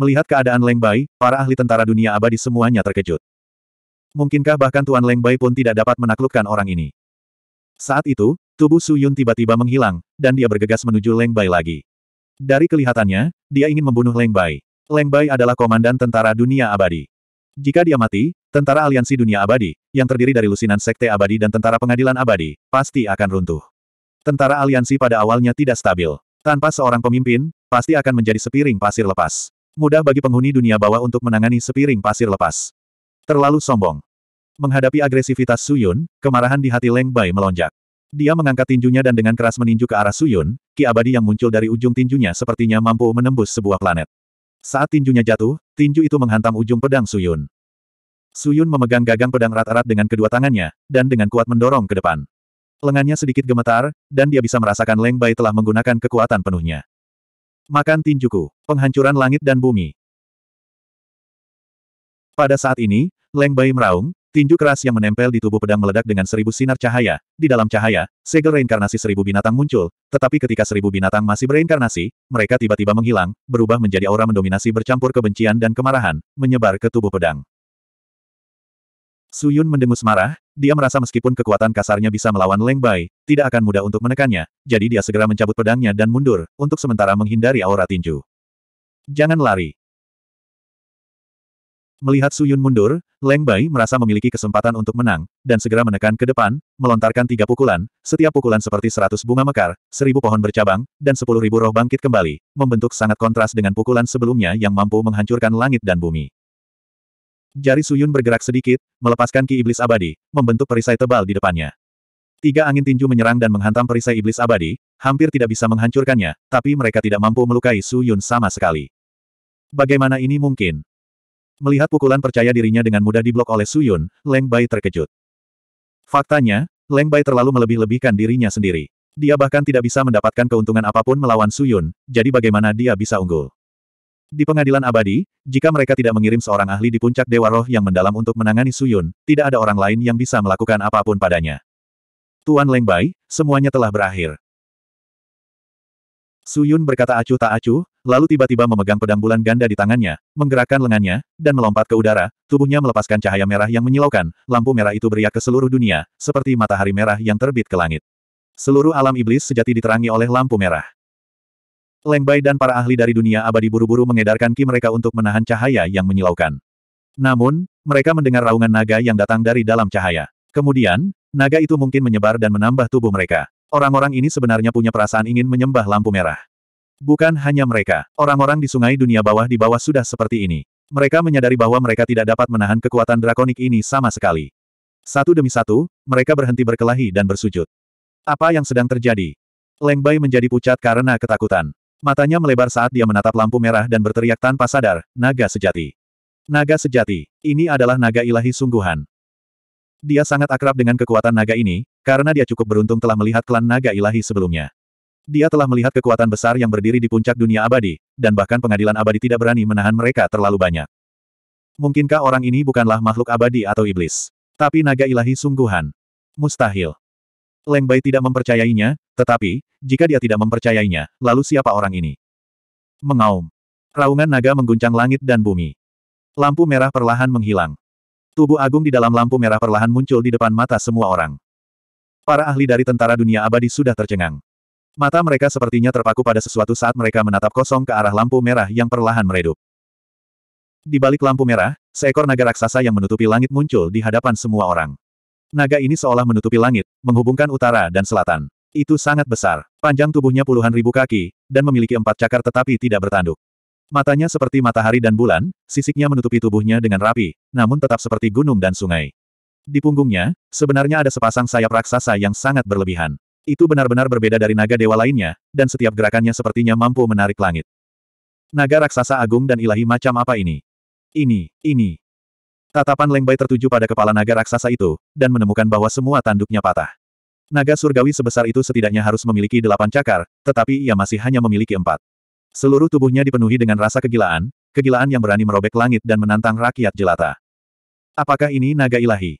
Melihat keadaan Leng Bai, para ahli tentara dunia abadi semuanya terkejut. Mungkinkah bahkan Tuan Leng Bai pun tidak dapat menaklukkan orang ini? Saat itu, tubuh Su Yun tiba-tiba menghilang, dan dia bergegas menuju Leng Bai lagi. Dari kelihatannya, dia ingin membunuh Leng Bai. Leng Bai adalah komandan tentara dunia abadi. Jika dia mati, tentara aliansi dunia abadi, yang terdiri dari lusinan sekte abadi dan tentara pengadilan abadi, pasti akan runtuh. Tentara aliansi pada awalnya tidak stabil. Tanpa seorang pemimpin, pasti akan menjadi sepiring pasir lepas. Mudah bagi penghuni dunia bawah untuk menangani sepiring pasir lepas. Terlalu sombong. Menghadapi agresivitas Suyun, kemarahan di hati Leng Bai melonjak. Dia mengangkat tinjunya dan dengan keras meninju ke arah Suyun, ki abadi yang muncul dari ujung tinjunya sepertinya mampu menembus sebuah planet. Saat tinjunya jatuh, tinju itu menghantam ujung pedang Suyun. Suyun memegang gagang pedang rat-rat dengan kedua tangannya, dan dengan kuat mendorong ke depan. Lengannya sedikit gemetar, dan dia bisa merasakan Leng Bai telah menggunakan kekuatan penuhnya. Makan tinjuku. Penghancuran langit dan bumi. Pada saat ini, Leng Bai meraung, tinju keras yang menempel di tubuh pedang meledak dengan seribu sinar cahaya. Di dalam cahaya, segel reinkarnasi seribu binatang muncul, tetapi ketika seribu binatang masih bereinkarnasi, mereka tiba-tiba menghilang, berubah menjadi aura mendominasi bercampur kebencian dan kemarahan, menyebar ke tubuh pedang. Suyun mendengus marah, dia merasa meskipun kekuatan kasarnya bisa melawan Leng Bai, tidak akan mudah untuk menekannya, jadi dia segera mencabut pedangnya dan mundur, untuk sementara menghindari aura tinju. Jangan lari. Melihat Suyun mundur, Leng Bai merasa memiliki kesempatan untuk menang, dan segera menekan ke depan, melontarkan tiga pukulan, setiap pukulan seperti seratus bunga mekar, seribu pohon bercabang, dan sepuluh ribu roh bangkit kembali, membentuk sangat kontras dengan pukulan sebelumnya yang mampu menghancurkan langit dan bumi. Jari Suyun bergerak sedikit, melepaskan ki iblis abadi, membentuk perisai tebal di depannya. Tiga angin tinju menyerang dan menghantam perisai iblis abadi, hampir tidak bisa menghancurkannya, tapi mereka tidak mampu melukai Su Yun sama sekali. Bagaimana ini mungkin? Melihat pukulan percaya dirinya dengan mudah diblok oleh Su Yun, Leng Bai terkejut. Faktanya, Leng Bai terlalu melebih-lebihkan dirinya sendiri. Dia bahkan tidak bisa mendapatkan keuntungan apapun melawan Su Yun, jadi bagaimana dia bisa unggul? Di pengadilan abadi, jika mereka tidak mengirim seorang ahli di puncak Dewa Roh yang mendalam untuk menangani Su Yun, tidak ada orang lain yang bisa melakukan apapun padanya. Tuan Lengbai, semuanya telah berakhir. Suyun berkata acuh tak acuh, lalu tiba-tiba memegang pedang bulan ganda di tangannya, menggerakkan lengannya, dan melompat ke udara, tubuhnya melepaskan cahaya merah yang menyilaukan, lampu merah itu beriak ke seluruh dunia, seperti matahari merah yang terbit ke langit. Seluruh alam iblis sejati diterangi oleh lampu merah. Lengbai dan para ahli dari dunia abadi buru-buru mengedarkan ki mereka untuk menahan cahaya yang menyilaukan. Namun, mereka mendengar raungan naga yang datang dari dalam cahaya. Kemudian, Naga itu mungkin menyebar dan menambah tubuh mereka. Orang-orang ini sebenarnya punya perasaan ingin menyembah lampu merah. Bukan hanya mereka, orang-orang di sungai dunia bawah di bawah sudah seperti ini. Mereka menyadari bahwa mereka tidak dapat menahan kekuatan drakonik ini sama sekali. Satu demi satu, mereka berhenti berkelahi dan bersujud. Apa yang sedang terjadi? Leng Bai menjadi pucat karena ketakutan. Matanya melebar saat dia menatap lampu merah dan berteriak tanpa sadar, naga sejati. Naga sejati, ini adalah naga ilahi sungguhan. Dia sangat akrab dengan kekuatan naga ini, karena dia cukup beruntung telah melihat klan naga ilahi sebelumnya. Dia telah melihat kekuatan besar yang berdiri di puncak dunia abadi, dan bahkan pengadilan abadi tidak berani menahan mereka terlalu banyak. Mungkinkah orang ini bukanlah makhluk abadi atau iblis? Tapi naga ilahi sungguhan. Mustahil. Leng Bai tidak mempercayainya, tetapi, jika dia tidak mempercayainya, lalu siapa orang ini? Mengaum. Raungan naga mengguncang langit dan bumi. Lampu merah perlahan menghilang. Tubuh agung di dalam lampu merah perlahan muncul di depan mata semua orang. Para ahli dari tentara dunia abadi sudah tercengang. Mata mereka sepertinya terpaku pada sesuatu saat mereka menatap kosong ke arah lampu merah yang perlahan meredup. Di balik lampu merah, seekor naga raksasa yang menutupi langit muncul di hadapan semua orang. Naga ini seolah menutupi langit, menghubungkan utara dan selatan. Itu sangat besar, panjang tubuhnya puluhan ribu kaki, dan memiliki empat cakar tetapi tidak bertanduk. Matanya seperti matahari dan bulan, sisiknya menutupi tubuhnya dengan rapi, namun tetap seperti gunung dan sungai. Di punggungnya, sebenarnya ada sepasang sayap raksasa yang sangat berlebihan. Itu benar-benar berbeda dari naga dewa lainnya, dan setiap gerakannya sepertinya mampu menarik langit. Naga raksasa agung dan ilahi macam apa ini? Ini, ini. Tatapan Lengbai tertuju pada kepala naga raksasa itu, dan menemukan bahwa semua tanduknya patah. Naga surgawi sebesar itu setidaknya harus memiliki delapan cakar, tetapi ia masih hanya memiliki empat. Seluruh tubuhnya dipenuhi dengan rasa kegilaan, kegilaan yang berani merobek langit dan menantang rakyat jelata. Apakah ini naga ilahi?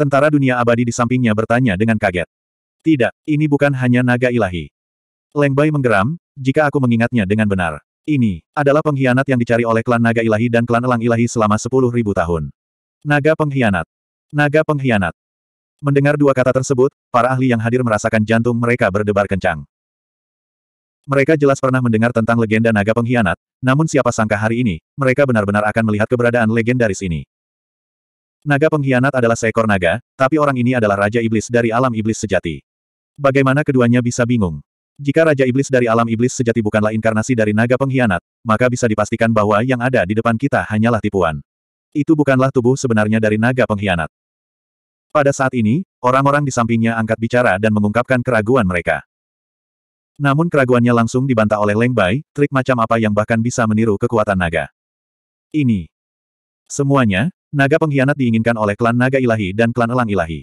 Tentara dunia abadi di sampingnya bertanya dengan kaget. Tidak, ini bukan hanya naga ilahi. Lengbai menggeram, jika aku mengingatnya dengan benar. Ini adalah pengkhianat yang dicari oleh klan naga ilahi dan klan elang ilahi selama sepuluh ribu tahun. Naga pengkhianat. Naga pengkhianat. Mendengar dua kata tersebut, para ahli yang hadir merasakan jantung mereka berdebar kencang. Mereka jelas pernah mendengar tentang legenda naga pengkhianat, namun siapa sangka hari ini, mereka benar-benar akan melihat keberadaan legendaris ini. Naga pengkhianat adalah seekor naga, tapi orang ini adalah Raja Iblis dari alam iblis sejati. Bagaimana keduanya bisa bingung? Jika Raja Iblis dari alam iblis sejati bukanlah inkarnasi dari naga pengkhianat, maka bisa dipastikan bahwa yang ada di depan kita hanyalah tipuan. Itu bukanlah tubuh sebenarnya dari naga pengkhianat. Pada saat ini, orang-orang di sampingnya angkat bicara dan mengungkapkan keraguan mereka. Namun keraguannya langsung dibantah oleh Leng Bai, trik macam apa yang bahkan bisa meniru kekuatan naga. Ini. Semuanya, naga pengkhianat diinginkan oleh klan naga ilahi dan klan elang ilahi.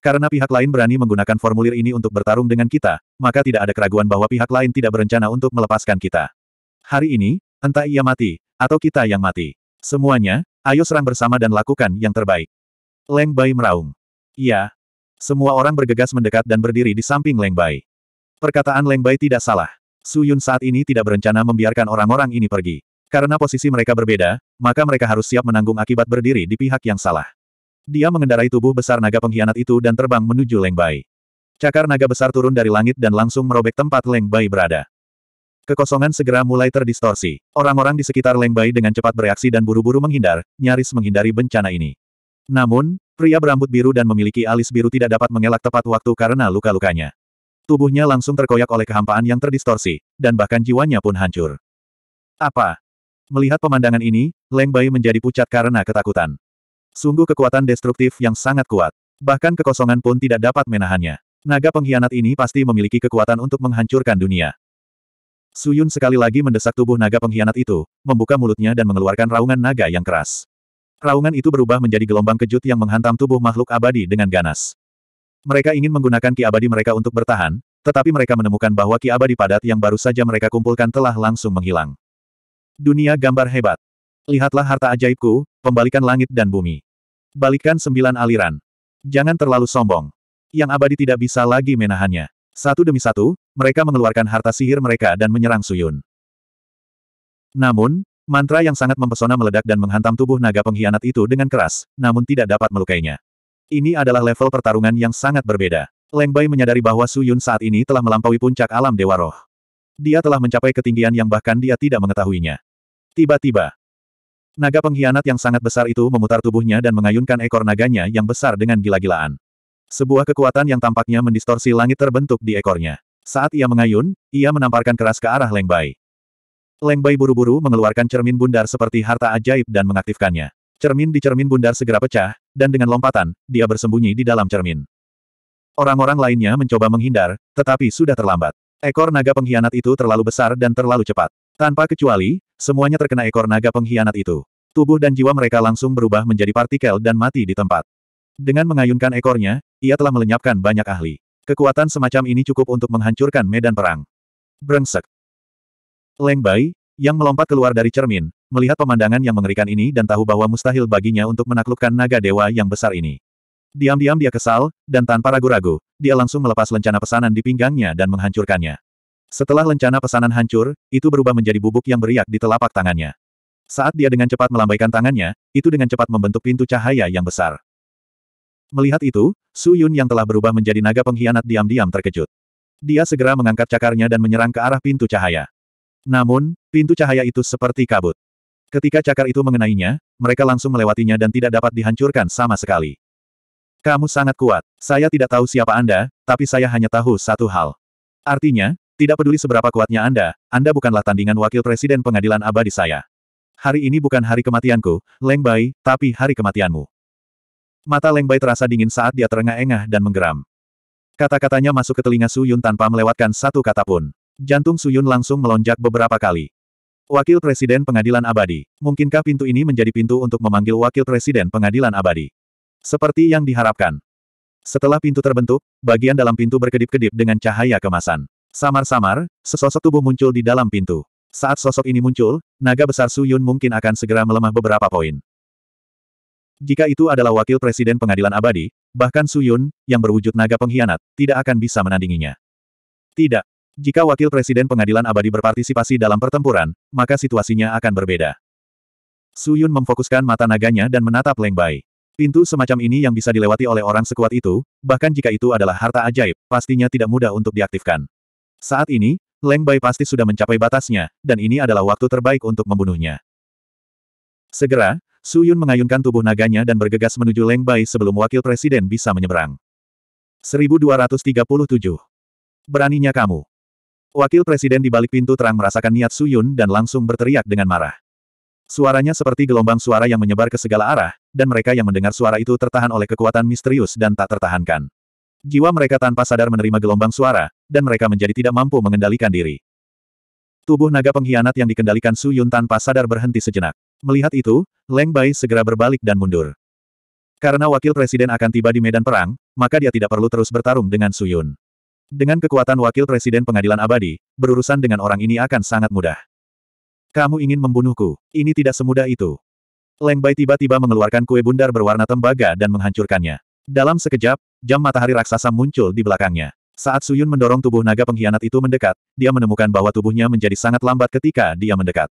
Karena pihak lain berani menggunakan formulir ini untuk bertarung dengan kita, maka tidak ada keraguan bahwa pihak lain tidak berencana untuk melepaskan kita. Hari ini, entah ia mati, atau kita yang mati. Semuanya, ayo serang bersama dan lakukan yang terbaik. Leng Bai meraung. Iya. Semua orang bergegas mendekat dan berdiri di samping Leng Bai. Perkataan Leng Bai tidak salah. Su Yun saat ini tidak berencana membiarkan orang-orang ini pergi. Karena posisi mereka berbeda, maka mereka harus siap menanggung akibat berdiri di pihak yang salah. Dia mengendarai tubuh besar naga pengkhianat itu dan terbang menuju Leng Bai. Cakar naga besar turun dari langit dan langsung merobek tempat Leng Bai berada. Kekosongan segera mulai terdistorsi. Orang-orang di sekitar Leng Bai dengan cepat bereaksi dan buru-buru menghindar, nyaris menghindari bencana ini. Namun, pria berambut biru dan memiliki alis biru tidak dapat mengelak tepat waktu karena luka-lukanya. Tubuhnya langsung terkoyak oleh kehampaan yang terdistorsi, dan bahkan jiwanya pun hancur. Apa? Melihat pemandangan ini, Leng Bai menjadi pucat karena ketakutan. Sungguh kekuatan destruktif yang sangat kuat. Bahkan kekosongan pun tidak dapat menahannya. Naga pengkhianat ini pasti memiliki kekuatan untuk menghancurkan dunia. Suyun sekali lagi mendesak tubuh naga pengkhianat itu, membuka mulutnya dan mengeluarkan raungan naga yang keras. Raungan itu berubah menjadi gelombang kejut yang menghantam tubuh makhluk abadi dengan ganas. Mereka ingin menggunakan ki abadi mereka untuk bertahan, tetapi mereka menemukan bahwa ki abadi padat yang baru saja mereka kumpulkan telah langsung menghilang. Dunia gambar hebat. Lihatlah harta ajaibku, pembalikan langit dan bumi. Balikan sembilan aliran. Jangan terlalu sombong. Yang abadi tidak bisa lagi menahannya. Satu demi satu, mereka mengeluarkan harta sihir mereka dan menyerang Suyun. Namun, mantra yang sangat mempesona meledak dan menghantam tubuh naga pengkhianat itu dengan keras, namun tidak dapat melukainya. Ini adalah level pertarungan yang sangat berbeda. Leng Bai menyadari bahwa Su Yun saat ini telah melampaui puncak alam Dewa Roh. Dia telah mencapai ketinggian yang bahkan dia tidak mengetahuinya. Tiba-tiba, naga pengkhianat yang sangat besar itu memutar tubuhnya dan mengayunkan ekor naganya yang besar dengan gila-gilaan. Sebuah kekuatan yang tampaknya mendistorsi langit terbentuk di ekornya. Saat ia mengayun, ia menamparkan keras ke arah Leng Bai. Leng Bai buru-buru mengeluarkan cermin bundar seperti harta ajaib dan mengaktifkannya. Cermin di cermin bundar segera pecah, dan dengan lompatan, dia bersembunyi di dalam cermin. Orang-orang lainnya mencoba menghindar, tetapi sudah terlambat. Ekor naga pengkhianat itu terlalu besar dan terlalu cepat. Tanpa kecuali, semuanya terkena ekor naga pengkhianat itu. Tubuh dan jiwa mereka langsung berubah menjadi partikel dan mati di tempat. Dengan mengayunkan ekornya, ia telah melenyapkan banyak ahli. Kekuatan semacam ini cukup untuk menghancurkan medan perang. Brengsek. Leng yang melompat keluar dari cermin, melihat pemandangan yang mengerikan ini dan tahu bahwa mustahil baginya untuk menaklukkan naga dewa yang besar ini. Diam-diam dia kesal, dan tanpa ragu-ragu, dia langsung melepas lencana pesanan di pinggangnya dan menghancurkannya. Setelah lencana pesanan hancur, itu berubah menjadi bubuk yang beriak di telapak tangannya. Saat dia dengan cepat melambaikan tangannya, itu dengan cepat membentuk pintu cahaya yang besar. Melihat itu, Su Yun yang telah berubah menjadi naga pengkhianat diam-diam terkejut. Dia segera mengangkat cakarnya dan menyerang ke arah pintu cahaya. Namun, pintu cahaya itu seperti kabut. Ketika cakar itu mengenainya, mereka langsung melewatinya dan tidak dapat dihancurkan sama sekali. Kamu sangat kuat. Saya tidak tahu siapa Anda, tapi saya hanya tahu satu hal. Artinya, tidak peduli seberapa kuatnya Anda, Anda bukanlah tandingan wakil presiden pengadilan abadi saya. Hari ini bukan hari kematianku, Leng Bai, tapi hari kematianmu. Mata Leng Bai terasa dingin saat dia terengah-engah dan menggeram. Kata-katanya masuk ke telinga Su Yun tanpa melewatkan satu kata pun. Jantung Su Yun langsung melonjak beberapa kali. Wakil Presiden Pengadilan Abadi. Mungkinkah pintu ini menjadi pintu untuk memanggil Wakil Presiden Pengadilan Abadi? Seperti yang diharapkan. Setelah pintu terbentuk, bagian dalam pintu berkedip-kedip dengan cahaya kemasan. Samar-samar, sesosok tubuh muncul di dalam pintu. Saat sosok ini muncul, naga besar Su Yun mungkin akan segera melemah beberapa poin. Jika itu adalah Wakil Presiden Pengadilan Abadi, bahkan Su Yun, yang berwujud naga pengkhianat, tidak akan bisa menandinginya. Tidak, jika wakil presiden pengadilan abadi berpartisipasi dalam pertempuran, maka situasinya akan berbeda. Su Yun memfokuskan mata naganya dan menatap Leng Bai. Pintu semacam ini yang bisa dilewati oleh orang sekuat itu, bahkan jika itu adalah harta ajaib, pastinya tidak mudah untuk diaktifkan. Saat ini, Leng Bai pasti sudah mencapai batasnya, dan ini adalah waktu terbaik untuk membunuhnya. Segera, Su Yun mengayunkan tubuh naganya dan bergegas menuju Leng Bai sebelum wakil presiden bisa menyeberang. 1237. Beraninya kamu. Wakil presiden di balik pintu terang merasakan niat Su Yun dan langsung berteriak dengan marah. Suaranya seperti gelombang suara yang menyebar ke segala arah, dan mereka yang mendengar suara itu tertahan oleh kekuatan misterius dan tak tertahankan. Jiwa mereka tanpa sadar menerima gelombang suara, dan mereka menjadi tidak mampu mengendalikan diri. Tubuh naga pengkhianat yang dikendalikan Su Yun tanpa sadar berhenti sejenak. Melihat itu, Leng Bai segera berbalik dan mundur. Karena wakil presiden akan tiba di medan perang, maka dia tidak perlu terus bertarung dengan Su Yun. Dengan kekuatan wakil presiden pengadilan abadi, berurusan dengan orang ini akan sangat mudah. Kamu ingin membunuhku, ini tidak semudah itu. Leng Bai tiba-tiba mengeluarkan kue bundar berwarna tembaga dan menghancurkannya. Dalam sekejap, jam matahari raksasa muncul di belakangnya. Saat Suyun mendorong tubuh naga pengkhianat itu mendekat, dia menemukan bahwa tubuhnya menjadi sangat lambat ketika dia mendekat.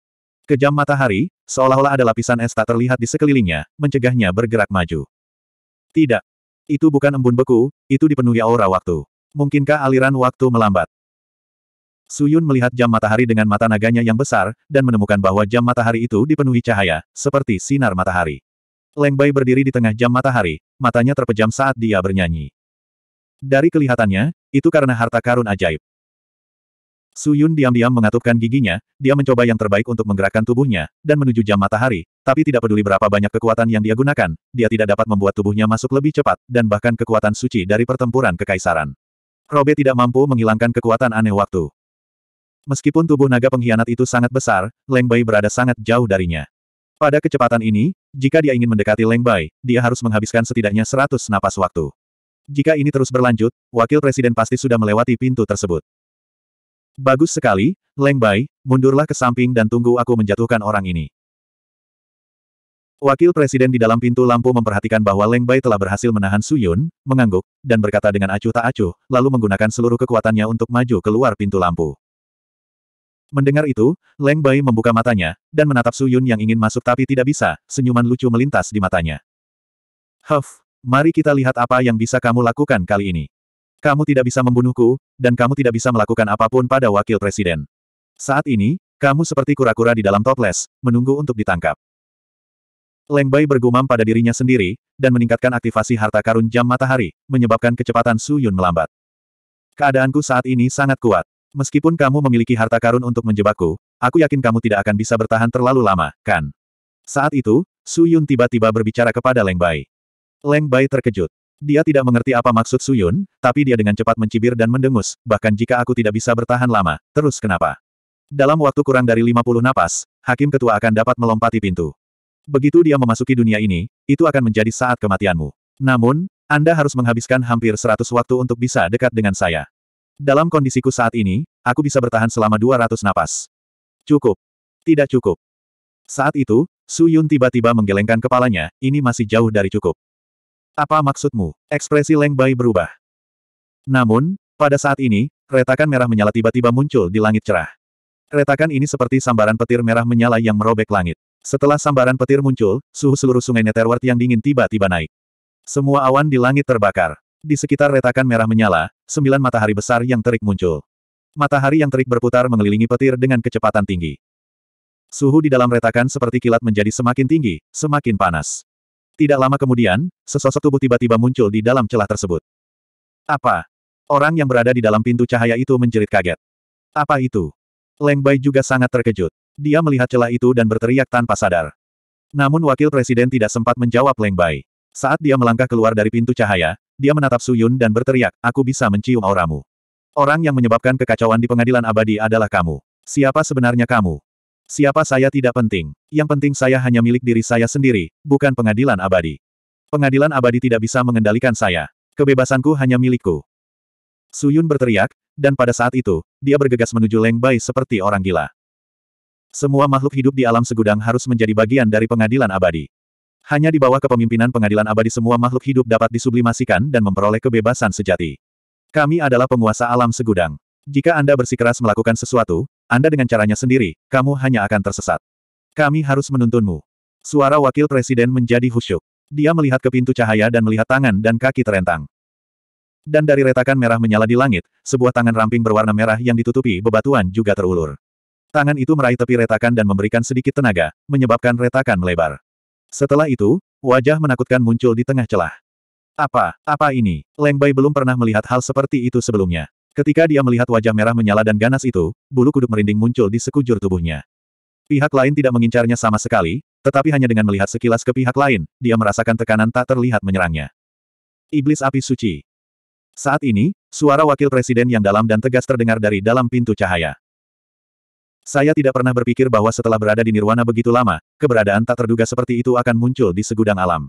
Ke jam matahari, seolah-olah ada lapisan es tak terlihat di sekelilingnya, mencegahnya bergerak maju. Tidak. Itu bukan embun beku, itu dipenuhi aura waktu. Mungkinkah aliran waktu melambat? Suyun melihat jam matahari dengan mata naganya yang besar, dan menemukan bahwa jam matahari itu dipenuhi cahaya, seperti sinar matahari. Leng Bai berdiri di tengah jam matahari, matanya terpejam saat dia bernyanyi. Dari kelihatannya, itu karena harta karun ajaib. Suyun diam-diam mengatupkan giginya, dia mencoba yang terbaik untuk menggerakkan tubuhnya, dan menuju jam matahari, tapi tidak peduli berapa banyak kekuatan yang dia gunakan, dia tidak dapat membuat tubuhnya masuk lebih cepat, dan bahkan kekuatan suci dari pertempuran kekaisaran. Robe tidak mampu menghilangkan kekuatan aneh waktu. Meskipun tubuh naga pengkhianat itu sangat besar, Leng Bai berada sangat jauh darinya. Pada kecepatan ini, jika dia ingin mendekati Leng Bai, dia harus menghabiskan setidaknya 100 napas waktu. Jika ini terus berlanjut, wakil presiden pasti sudah melewati pintu tersebut. Bagus sekali, Leng Bai, mundurlah ke samping dan tunggu aku menjatuhkan orang ini. Wakil Presiden di dalam pintu lampu memperhatikan bahwa Leng Bai telah berhasil menahan Su Yun, mengangguk, dan berkata dengan acuh tak acuh, lalu menggunakan seluruh kekuatannya untuk maju keluar pintu lampu. Mendengar itu, Leng Bai membuka matanya, dan menatap Su Yun yang ingin masuk tapi tidak bisa, senyuman lucu melintas di matanya. Huff, mari kita lihat apa yang bisa kamu lakukan kali ini. Kamu tidak bisa membunuhku, dan kamu tidak bisa melakukan apapun pada Wakil Presiden. Saat ini, kamu seperti kura-kura di dalam toples, menunggu untuk ditangkap. Leng Bai bergumam pada dirinya sendiri, dan meningkatkan aktivasi harta karun jam matahari, menyebabkan kecepatan Su Yun melambat. Keadaanku saat ini sangat kuat. Meskipun kamu memiliki harta karun untuk menjebakku, aku yakin kamu tidak akan bisa bertahan terlalu lama, kan? Saat itu, Su Yun tiba-tiba berbicara kepada Leng Bai. Leng Bai terkejut. Dia tidak mengerti apa maksud Su Yun, tapi dia dengan cepat mencibir dan mendengus, bahkan jika aku tidak bisa bertahan lama, terus kenapa? Dalam waktu kurang dari 50 napas, Hakim Ketua akan dapat melompati pintu. Begitu dia memasuki dunia ini, itu akan menjadi saat kematianmu. Namun, Anda harus menghabiskan hampir seratus waktu untuk bisa dekat dengan saya. Dalam kondisiku saat ini, aku bisa bertahan selama dua ratus napas. Cukup. Tidak cukup. Saat itu, Su Yun tiba-tiba menggelengkan kepalanya, ini masih jauh dari cukup. Apa maksudmu? Ekspresi Leng Bai berubah. Namun, pada saat ini, retakan merah menyala tiba-tiba muncul di langit cerah. Retakan ini seperti sambaran petir merah menyala yang merobek langit. Setelah sambaran petir muncul, suhu seluruh sungai Netherworld yang dingin tiba-tiba naik. Semua awan di langit terbakar. Di sekitar retakan merah menyala, sembilan matahari besar yang terik muncul. Matahari yang terik berputar mengelilingi petir dengan kecepatan tinggi. Suhu di dalam retakan seperti kilat menjadi semakin tinggi, semakin panas. Tidak lama kemudian, sesosok tubuh tiba-tiba muncul di dalam celah tersebut. Apa? Orang yang berada di dalam pintu cahaya itu menjerit kaget. Apa itu? Leng Bai juga sangat terkejut. Dia melihat celah itu dan berteriak tanpa sadar. Namun wakil presiden tidak sempat menjawab Leng Bai. Saat dia melangkah keluar dari pintu cahaya, dia menatap Su Yun dan berteriak, aku bisa mencium auramu. Orang yang menyebabkan kekacauan di pengadilan abadi adalah kamu. Siapa sebenarnya kamu? Siapa saya tidak penting. Yang penting saya hanya milik diri saya sendiri, bukan pengadilan abadi. Pengadilan abadi tidak bisa mengendalikan saya. Kebebasanku hanya milikku. Suyun berteriak, dan pada saat itu, dia bergegas menuju Leng Bai seperti orang gila. Semua makhluk hidup di alam segudang harus menjadi bagian dari pengadilan abadi. Hanya di bawah kepemimpinan pengadilan abadi semua makhluk hidup dapat disublimasikan dan memperoleh kebebasan sejati. Kami adalah penguasa alam segudang. Jika Anda bersikeras melakukan sesuatu, Anda dengan caranya sendiri, kamu hanya akan tersesat. Kami harus menuntunmu. Suara wakil presiden menjadi khusyuk. Dia melihat ke pintu cahaya dan melihat tangan dan kaki terentang. Dan dari retakan merah menyala di langit, sebuah tangan ramping berwarna merah yang ditutupi bebatuan juga terulur. Tangan itu meraih tepi retakan dan memberikan sedikit tenaga, menyebabkan retakan melebar. Setelah itu, wajah menakutkan muncul di tengah celah. Apa, apa ini? Leng Bai belum pernah melihat hal seperti itu sebelumnya. Ketika dia melihat wajah merah menyala dan ganas itu, bulu kuduk merinding muncul di sekujur tubuhnya. Pihak lain tidak mengincarnya sama sekali, tetapi hanya dengan melihat sekilas ke pihak lain, dia merasakan tekanan tak terlihat menyerangnya. Iblis api suci. Saat ini, suara wakil presiden yang dalam dan tegas terdengar dari dalam pintu cahaya. Saya tidak pernah berpikir bahwa setelah berada di Nirwana begitu lama, keberadaan tak terduga seperti itu akan muncul di segudang alam.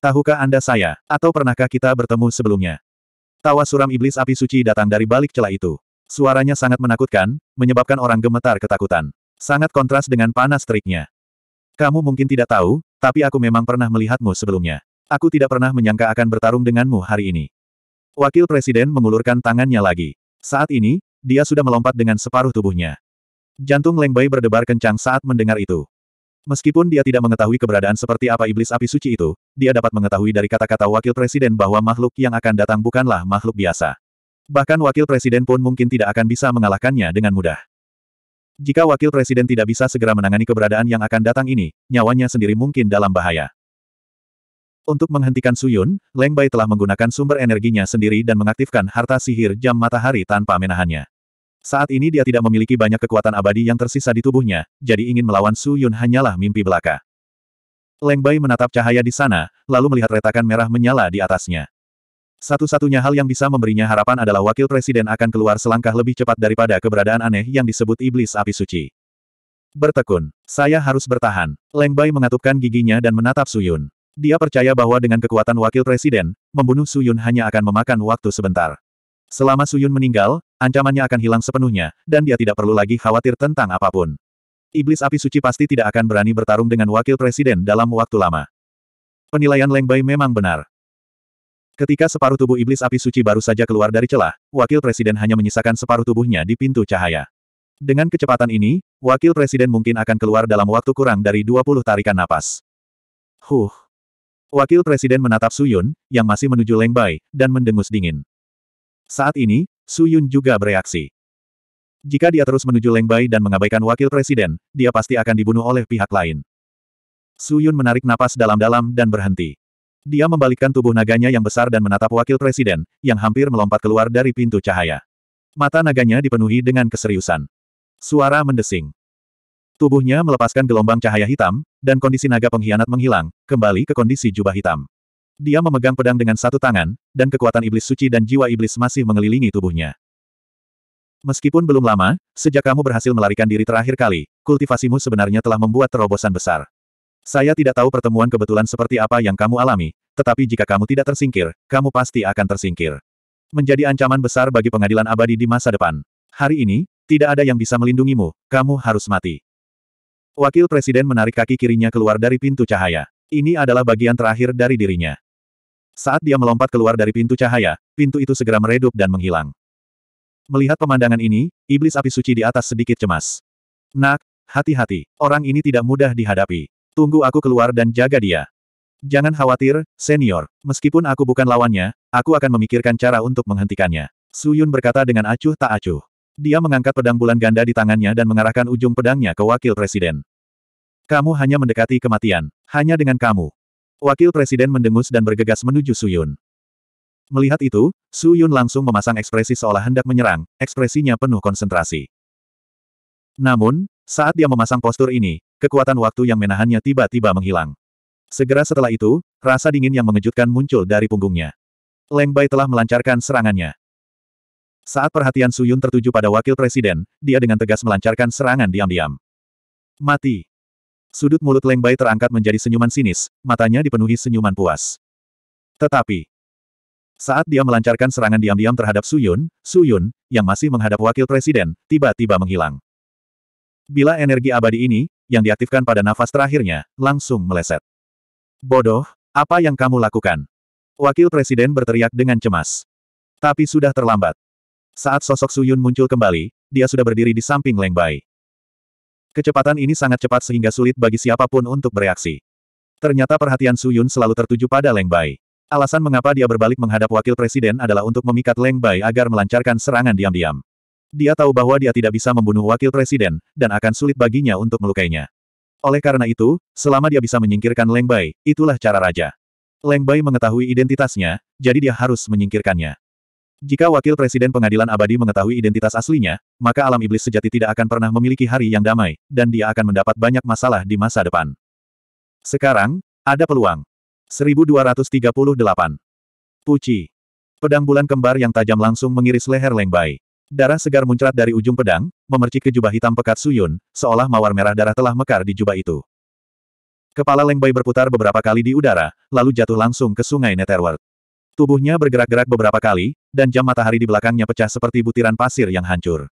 Tahukah Anda saya, atau pernahkah kita bertemu sebelumnya? Tawa suram iblis api suci datang dari balik celah itu. Suaranya sangat menakutkan, menyebabkan orang gemetar ketakutan. Sangat kontras dengan panas teriknya. Kamu mungkin tidak tahu, tapi aku memang pernah melihatmu sebelumnya. Aku tidak pernah menyangka akan bertarung denganmu hari ini. Wakil Presiden mengulurkan tangannya lagi. Saat ini, dia sudah melompat dengan separuh tubuhnya. Jantung Leng Bai berdebar kencang saat mendengar itu. Meskipun dia tidak mengetahui keberadaan seperti apa iblis api suci itu, dia dapat mengetahui dari kata-kata wakil presiden bahwa makhluk yang akan datang bukanlah makhluk biasa. Bahkan wakil presiden pun mungkin tidak akan bisa mengalahkannya dengan mudah. Jika wakil presiden tidak bisa segera menangani keberadaan yang akan datang ini, nyawanya sendiri mungkin dalam bahaya. Untuk menghentikan Suyun, Leng Bai telah menggunakan sumber energinya sendiri dan mengaktifkan harta sihir jam matahari tanpa menahannya. Saat ini dia tidak memiliki banyak kekuatan abadi yang tersisa di tubuhnya, jadi ingin melawan Su Yun hanyalah mimpi belaka. Leng Bai menatap cahaya di sana, lalu melihat retakan merah menyala di atasnya. Satu-satunya hal yang bisa memberinya harapan adalah wakil presiden akan keluar selangkah lebih cepat daripada keberadaan aneh yang disebut iblis api suci. Bertekun, saya harus bertahan. Leng Bai mengatupkan giginya dan menatap Su Yun. Dia percaya bahwa dengan kekuatan wakil presiden, membunuh Su Yun hanya akan memakan waktu sebentar. Selama Su Yun meninggal, ancamannya akan hilang sepenuhnya, dan dia tidak perlu lagi khawatir tentang apapun. Iblis api suci pasti tidak akan berani bertarung dengan wakil presiden dalam waktu lama. Penilaian Leng Bai memang benar. Ketika separuh tubuh iblis api suci baru saja keluar dari celah, wakil presiden hanya menyisakan separuh tubuhnya di pintu cahaya. Dengan kecepatan ini, wakil presiden mungkin akan keluar dalam waktu kurang dari 20 tarikan napas. Huh. Wakil presiden menatap Suyun, yang masih menuju Lengbai, dan mendengus dingin. Saat ini, Su Yun juga bereaksi. Jika dia terus menuju Leng Bai dan mengabaikan wakil presiden, dia pasti akan dibunuh oleh pihak lain. Su Yun menarik napas dalam-dalam dan berhenti. Dia membalikkan tubuh naganya yang besar dan menatap wakil presiden, yang hampir melompat keluar dari pintu cahaya. Mata naganya dipenuhi dengan keseriusan. Suara mendesing. Tubuhnya melepaskan gelombang cahaya hitam, dan kondisi naga pengkhianat menghilang, kembali ke kondisi jubah hitam. Dia memegang pedang dengan satu tangan, dan kekuatan iblis suci dan jiwa iblis masih mengelilingi tubuhnya. Meskipun belum lama, sejak kamu berhasil melarikan diri terakhir kali, kultivasimu sebenarnya telah membuat terobosan besar. Saya tidak tahu pertemuan kebetulan seperti apa yang kamu alami, tetapi jika kamu tidak tersingkir, kamu pasti akan tersingkir. Menjadi ancaman besar bagi pengadilan abadi di masa depan. Hari ini, tidak ada yang bisa melindungimu, kamu harus mati. Wakil Presiden menarik kaki kirinya keluar dari pintu cahaya. Ini adalah bagian terakhir dari dirinya. Saat dia melompat keluar dari pintu cahaya, pintu itu segera meredup dan menghilang. Melihat pemandangan ini, iblis api suci di atas sedikit cemas. Nak, hati-hati, orang ini tidak mudah dihadapi. Tunggu aku keluar dan jaga dia. Jangan khawatir, senior. Meskipun aku bukan lawannya, aku akan memikirkan cara untuk menghentikannya. Su Yun berkata dengan acuh tak acuh. Dia mengangkat pedang bulan ganda di tangannya dan mengarahkan ujung pedangnya ke wakil presiden. Kamu hanya mendekati kematian. Hanya dengan kamu, Wakil Presiden mendengus dan bergegas menuju Suyun. Melihat itu, Su Yun langsung memasang ekspresi seolah hendak menyerang, ekspresinya penuh konsentrasi. Namun, saat dia memasang postur ini, kekuatan waktu yang menahannya tiba-tiba menghilang. Segera setelah itu, rasa dingin yang mengejutkan muncul dari punggungnya. Leng Bai telah melancarkan serangannya. Saat perhatian Suyun tertuju pada wakil presiden, dia dengan tegas melancarkan serangan diam-diam. Mati. Sudut mulut Leng Bai terangkat menjadi senyuman sinis, matanya dipenuhi senyuman puas. Tetapi, saat dia melancarkan serangan diam-diam terhadap Su Yun, Su Yun yang masih menghadap wakil presiden, tiba-tiba menghilang. Bila energi abadi ini, yang diaktifkan pada nafas terakhirnya, langsung meleset. Bodoh, apa yang kamu lakukan? Wakil presiden berteriak dengan cemas. Tapi sudah terlambat. Saat sosok Su Yun muncul kembali, dia sudah berdiri di samping Leng Bai. Kecepatan ini sangat cepat sehingga sulit bagi siapapun untuk bereaksi. Ternyata perhatian Su Yun selalu tertuju pada Leng Bai. Alasan mengapa dia berbalik menghadap wakil presiden adalah untuk memikat Leng Bai agar melancarkan serangan diam-diam. Dia tahu bahwa dia tidak bisa membunuh wakil presiden, dan akan sulit baginya untuk melukainya. Oleh karena itu, selama dia bisa menyingkirkan Leng Bai, itulah cara raja. Leng Bai mengetahui identitasnya, jadi dia harus menyingkirkannya. Jika wakil presiden pengadilan abadi mengetahui identitas aslinya, maka alam iblis sejati tidak akan pernah memiliki hari yang damai, dan dia akan mendapat banyak masalah di masa depan. Sekarang, ada peluang. 1238. Puci. Pedang bulan kembar yang tajam langsung mengiris leher Lengbai. Darah segar muncrat dari ujung pedang, memercik ke jubah hitam pekat Suyun, seolah mawar merah darah telah mekar di jubah itu. Kepala Lengbai berputar beberapa kali di udara, lalu jatuh langsung ke sungai Netherworld. Tubuhnya bergerak-gerak beberapa kali, dan jam matahari di belakangnya pecah seperti butiran pasir yang hancur.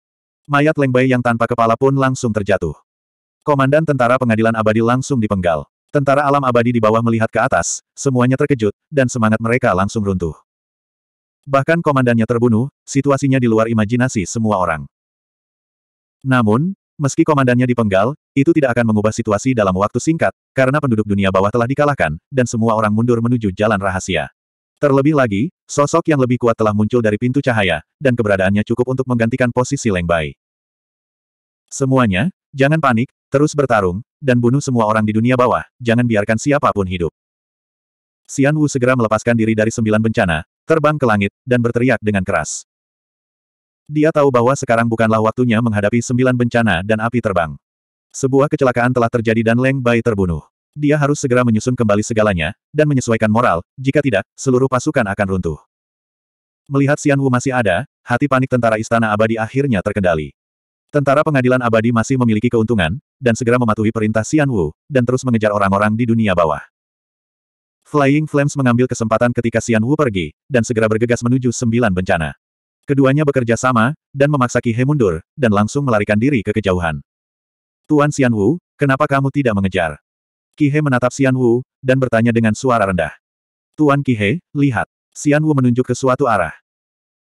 Mayat Lengbei yang tanpa kepala pun langsung terjatuh. Komandan tentara pengadilan abadi langsung dipenggal. Tentara alam abadi di bawah melihat ke atas, semuanya terkejut, dan semangat mereka langsung runtuh. Bahkan komandannya terbunuh, situasinya di luar imajinasi semua orang. Namun, meski komandannya dipenggal, itu tidak akan mengubah situasi dalam waktu singkat, karena penduduk dunia bawah telah dikalahkan, dan semua orang mundur menuju jalan rahasia. Terlebih lagi, sosok yang lebih kuat telah muncul dari pintu cahaya, dan keberadaannya cukup untuk menggantikan posisi Leng Bai. Semuanya, jangan panik, terus bertarung, dan bunuh semua orang di dunia bawah, jangan biarkan siapapun hidup. Xian Wu segera melepaskan diri dari sembilan bencana, terbang ke langit, dan berteriak dengan keras. Dia tahu bahwa sekarang bukanlah waktunya menghadapi sembilan bencana dan api terbang. Sebuah kecelakaan telah terjadi dan Leng Bai terbunuh. Dia harus segera menyusun kembali segalanya, dan menyesuaikan moral, jika tidak, seluruh pasukan akan runtuh. Melihat Xian Wu masih ada, hati panik tentara istana abadi akhirnya terkendali. Tentara pengadilan abadi masih memiliki keuntungan, dan segera mematuhi perintah Xian Wu, dan terus mengejar orang-orang di dunia bawah. Flying Flames mengambil kesempatan ketika Xian Wu pergi, dan segera bergegas menuju sembilan bencana. Keduanya bekerja sama, dan memaksa Qi He mundur, dan langsung melarikan diri ke kejauhan. Tuan Xian Wu, kenapa kamu tidak mengejar? He menatap Xian Wu, dan bertanya dengan suara rendah. Tuan He, lihat. Xian Wu menunjuk ke suatu arah.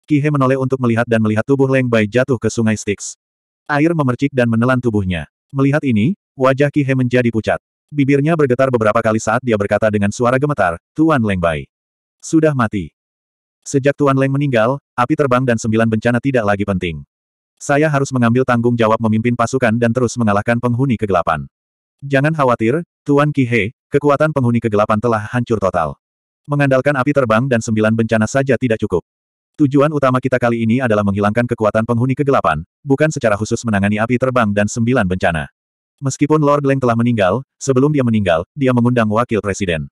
He menoleh untuk melihat dan melihat tubuh Leng Bai jatuh ke sungai Styx. Air memercik dan menelan tubuhnya. Melihat ini, wajah He menjadi pucat. Bibirnya bergetar beberapa kali saat dia berkata dengan suara gemetar, Tuan Leng Bai. Sudah mati. Sejak Tuan Leng meninggal, api terbang dan sembilan bencana tidak lagi penting. Saya harus mengambil tanggung jawab memimpin pasukan dan terus mengalahkan penghuni kegelapan. Jangan khawatir, Tuan Ki He, kekuatan penghuni kegelapan telah hancur total. Mengandalkan api terbang dan sembilan bencana saja tidak cukup. Tujuan utama kita kali ini adalah menghilangkan kekuatan penghuni kegelapan, bukan secara khusus menangani api terbang dan sembilan bencana. Meskipun Lord Leng telah meninggal, sebelum dia meninggal, dia mengundang wakil presiden.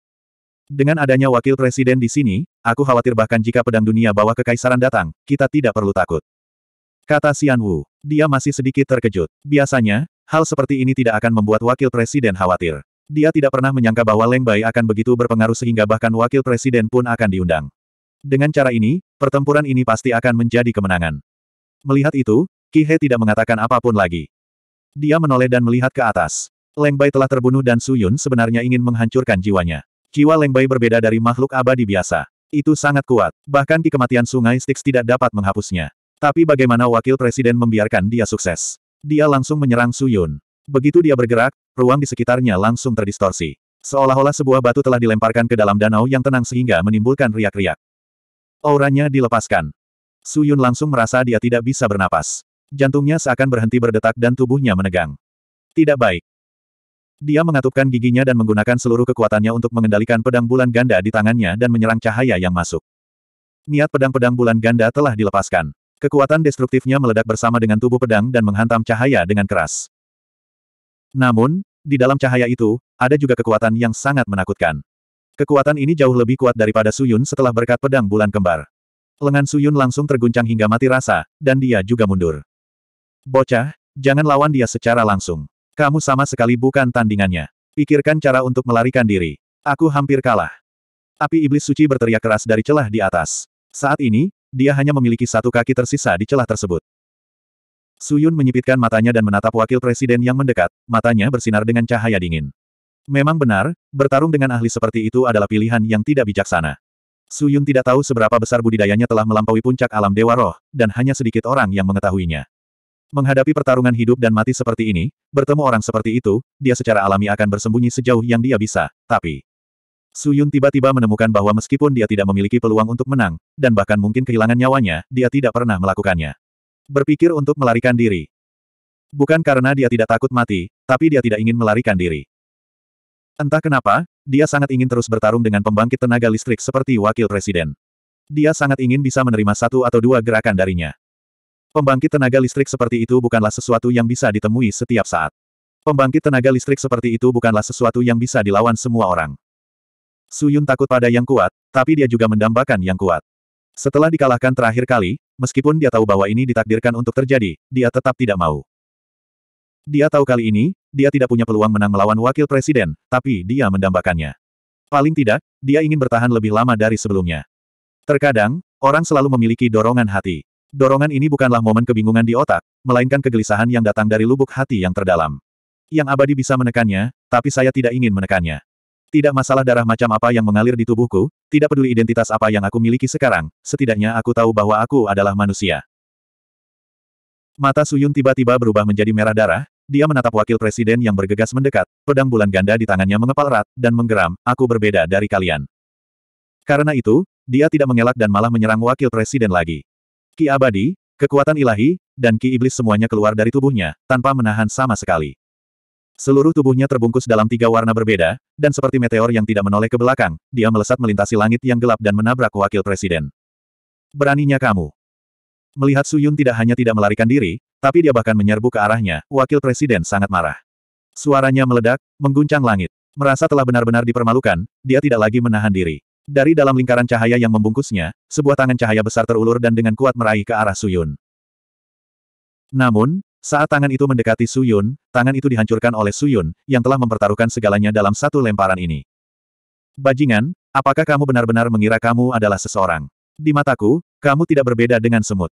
Dengan adanya wakil presiden di sini, aku khawatir bahkan jika pedang dunia bawah kekaisaran datang, kita tidak perlu takut. Kata Xian Wu. Dia masih sedikit terkejut. Biasanya, Hal seperti ini tidak akan membuat wakil presiden khawatir. Dia tidak pernah menyangka bahwa Leng Bai akan begitu berpengaruh sehingga bahkan wakil presiden pun akan diundang. Dengan cara ini, pertempuran ini pasti akan menjadi kemenangan. Melihat itu, Ki He tidak mengatakan apapun lagi. Dia menoleh dan melihat ke atas. Leng Bai telah terbunuh dan Su Yun sebenarnya ingin menghancurkan jiwanya. Jiwa Leng Bai berbeda dari makhluk abadi biasa. Itu sangat kuat, bahkan di kematian sungai Styx tidak dapat menghapusnya. Tapi bagaimana wakil presiden membiarkan dia sukses? Dia langsung menyerang Su Yun. Begitu dia bergerak, ruang di sekitarnya langsung terdistorsi. Seolah-olah sebuah batu telah dilemparkan ke dalam danau yang tenang sehingga menimbulkan riak-riak. Auranya dilepaskan. Su Yun langsung merasa dia tidak bisa bernapas. Jantungnya seakan berhenti berdetak dan tubuhnya menegang. Tidak baik. Dia mengatupkan giginya dan menggunakan seluruh kekuatannya untuk mengendalikan pedang bulan ganda di tangannya dan menyerang cahaya yang masuk. Niat pedang-pedang bulan ganda telah dilepaskan. Kekuatan destruktifnya meledak bersama dengan tubuh pedang dan menghantam cahaya dengan keras. Namun, di dalam cahaya itu, ada juga kekuatan yang sangat menakutkan. Kekuatan ini jauh lebih kuat daripada Suyun setelah berkat pedang bulan kembar. Lengan Suyun langsung terguncang hingga mati rasa, dan dia juga mundur. Bocah, jangan lawan dia secara langsung. Kamu sama sekali bukan tandingannya. Pikirkan cara untuk melarikan diri. Aku hampir kalah. Api iblis suci berteriak keras dari celah di atas. Saat ini, dia hanya memiliki satu kaki tersisa di celah tersebut. Suyun menyipitkan matanya dan menatap wakil presiden yang mendekat, matanya bersinar dengan cahaya dingin. Memang benar, bertarung dengan ahli seperti itu adalah pilihan yang tidak bijaksana. Suyun tidak tahu seberapa besar budidayanya telah melampaui puncak alam Dewa Roh, dan hanya sedikit orang yang mengetahuinya. Menghadapi pertarungan hidup dan mati seperti ini, bertemu orang seperti itu, dia secara alami akan bersembunyi sejauh yang dia bisa, tapi... Su Yun tiba-tiba menemukan bahwa meskipun dia tidak memiliki peluang untuk menang, dan bahkan mungkin kehilangan nyawanya, dia tidak pernah melakukannya. Berpikir untuk melarikan diri. Bukan karena dia tidak takut mati, tapi dia tidak ingin melarikan diri. Entah kenapa, dia sangat ingin terus bertarung dengan pembangkit tenaga listrik seperti wakil presiden. Dia sangat ingin bisa menerima satu atau dua gerakan darinya. Pembangkit tenaga listrik seperti itu bukanlah sesuatu yang bisa ditemui setiap saat. Pembangkit tenaga listrik seperti itu bukanlah sesuatu yang bisa dilawan semua orang. Suyun takut pada yang kuat, tapi dia juga mendambakan yang kuat. Setelah dikalahkan terakhir kali, meskipun dia tahu bahwa ini ditakdirkan untuk terjadi, dia tetap tidak mau. Dia tahu kali ini, dia tidak punya peluang menang melawan wakil presiden, tapi dia mendambakannya. Paling tidak, dia ingin bertahan lebih lama dari sebelumnya. Terkadang, orang selalu memiliki dorongan hati. Dorongan ini bukanlah momen kebingungan di otak, melainkan kegelisahan yang datang dari lubuk hati yang terdalam. Yang abadi bisa menekannya, tapi saya tidak ingin menekannya. Tidak masalah darah macam apa yang mengalir di tubuhku, tidak peduli identitas apa yang aku miliki sekarang, setidaknya aku tahu bahwa aku adalah manusia. Mata Suyun tiba-tiba berubah menjadi merah darah, dia menatap wakil presiden yang bergegas mendekat, pedang bulan ganda di tangannya mengepal erat, dan menggeram, aku berbeda dari kalian. Karena itu, dia tidak mengelak dan malah menyerang wakil presiden lagi. Ki abadi, kekuatan ilahi, dan ki iblis semuanya keluar dari tubuhnya, tanpa menahan sama sekali. Seluruh tubuhnya terbungkus dalam tiga warna berbeda, dan seperti meteor yang tidak menoleh ke belakang, dia melesat melintasi langit yang gelap dan menabrak wakil presiden. Beraninya kamu. Melihat Suyun tidak hanya tidak melarikan diri, tapi dia bahkan menyerbu ke arahnya, wakil presiden sangat marah. Suaranya meledak, mengguncang langit. Merasa telah benar-benar dipermalukan, dia tidak lagi menahan diri. Dari dalam lingkaran cahaya yang membungkusnya, sebuah tangan cahaya besar terulur dan dengan kuat meraih ke arah Suyun. Namun, saat tangan itu mendekati Su Yun, tangan itu dihancurkan oleh Su Yun yang telah mempertaruhkan segalanya dalam satu lemparan ini. Bajingan, apakah kamu benar-benar mengira kamu adalah seseorang? Di mataku, kamu tidak berbeda dengan semut.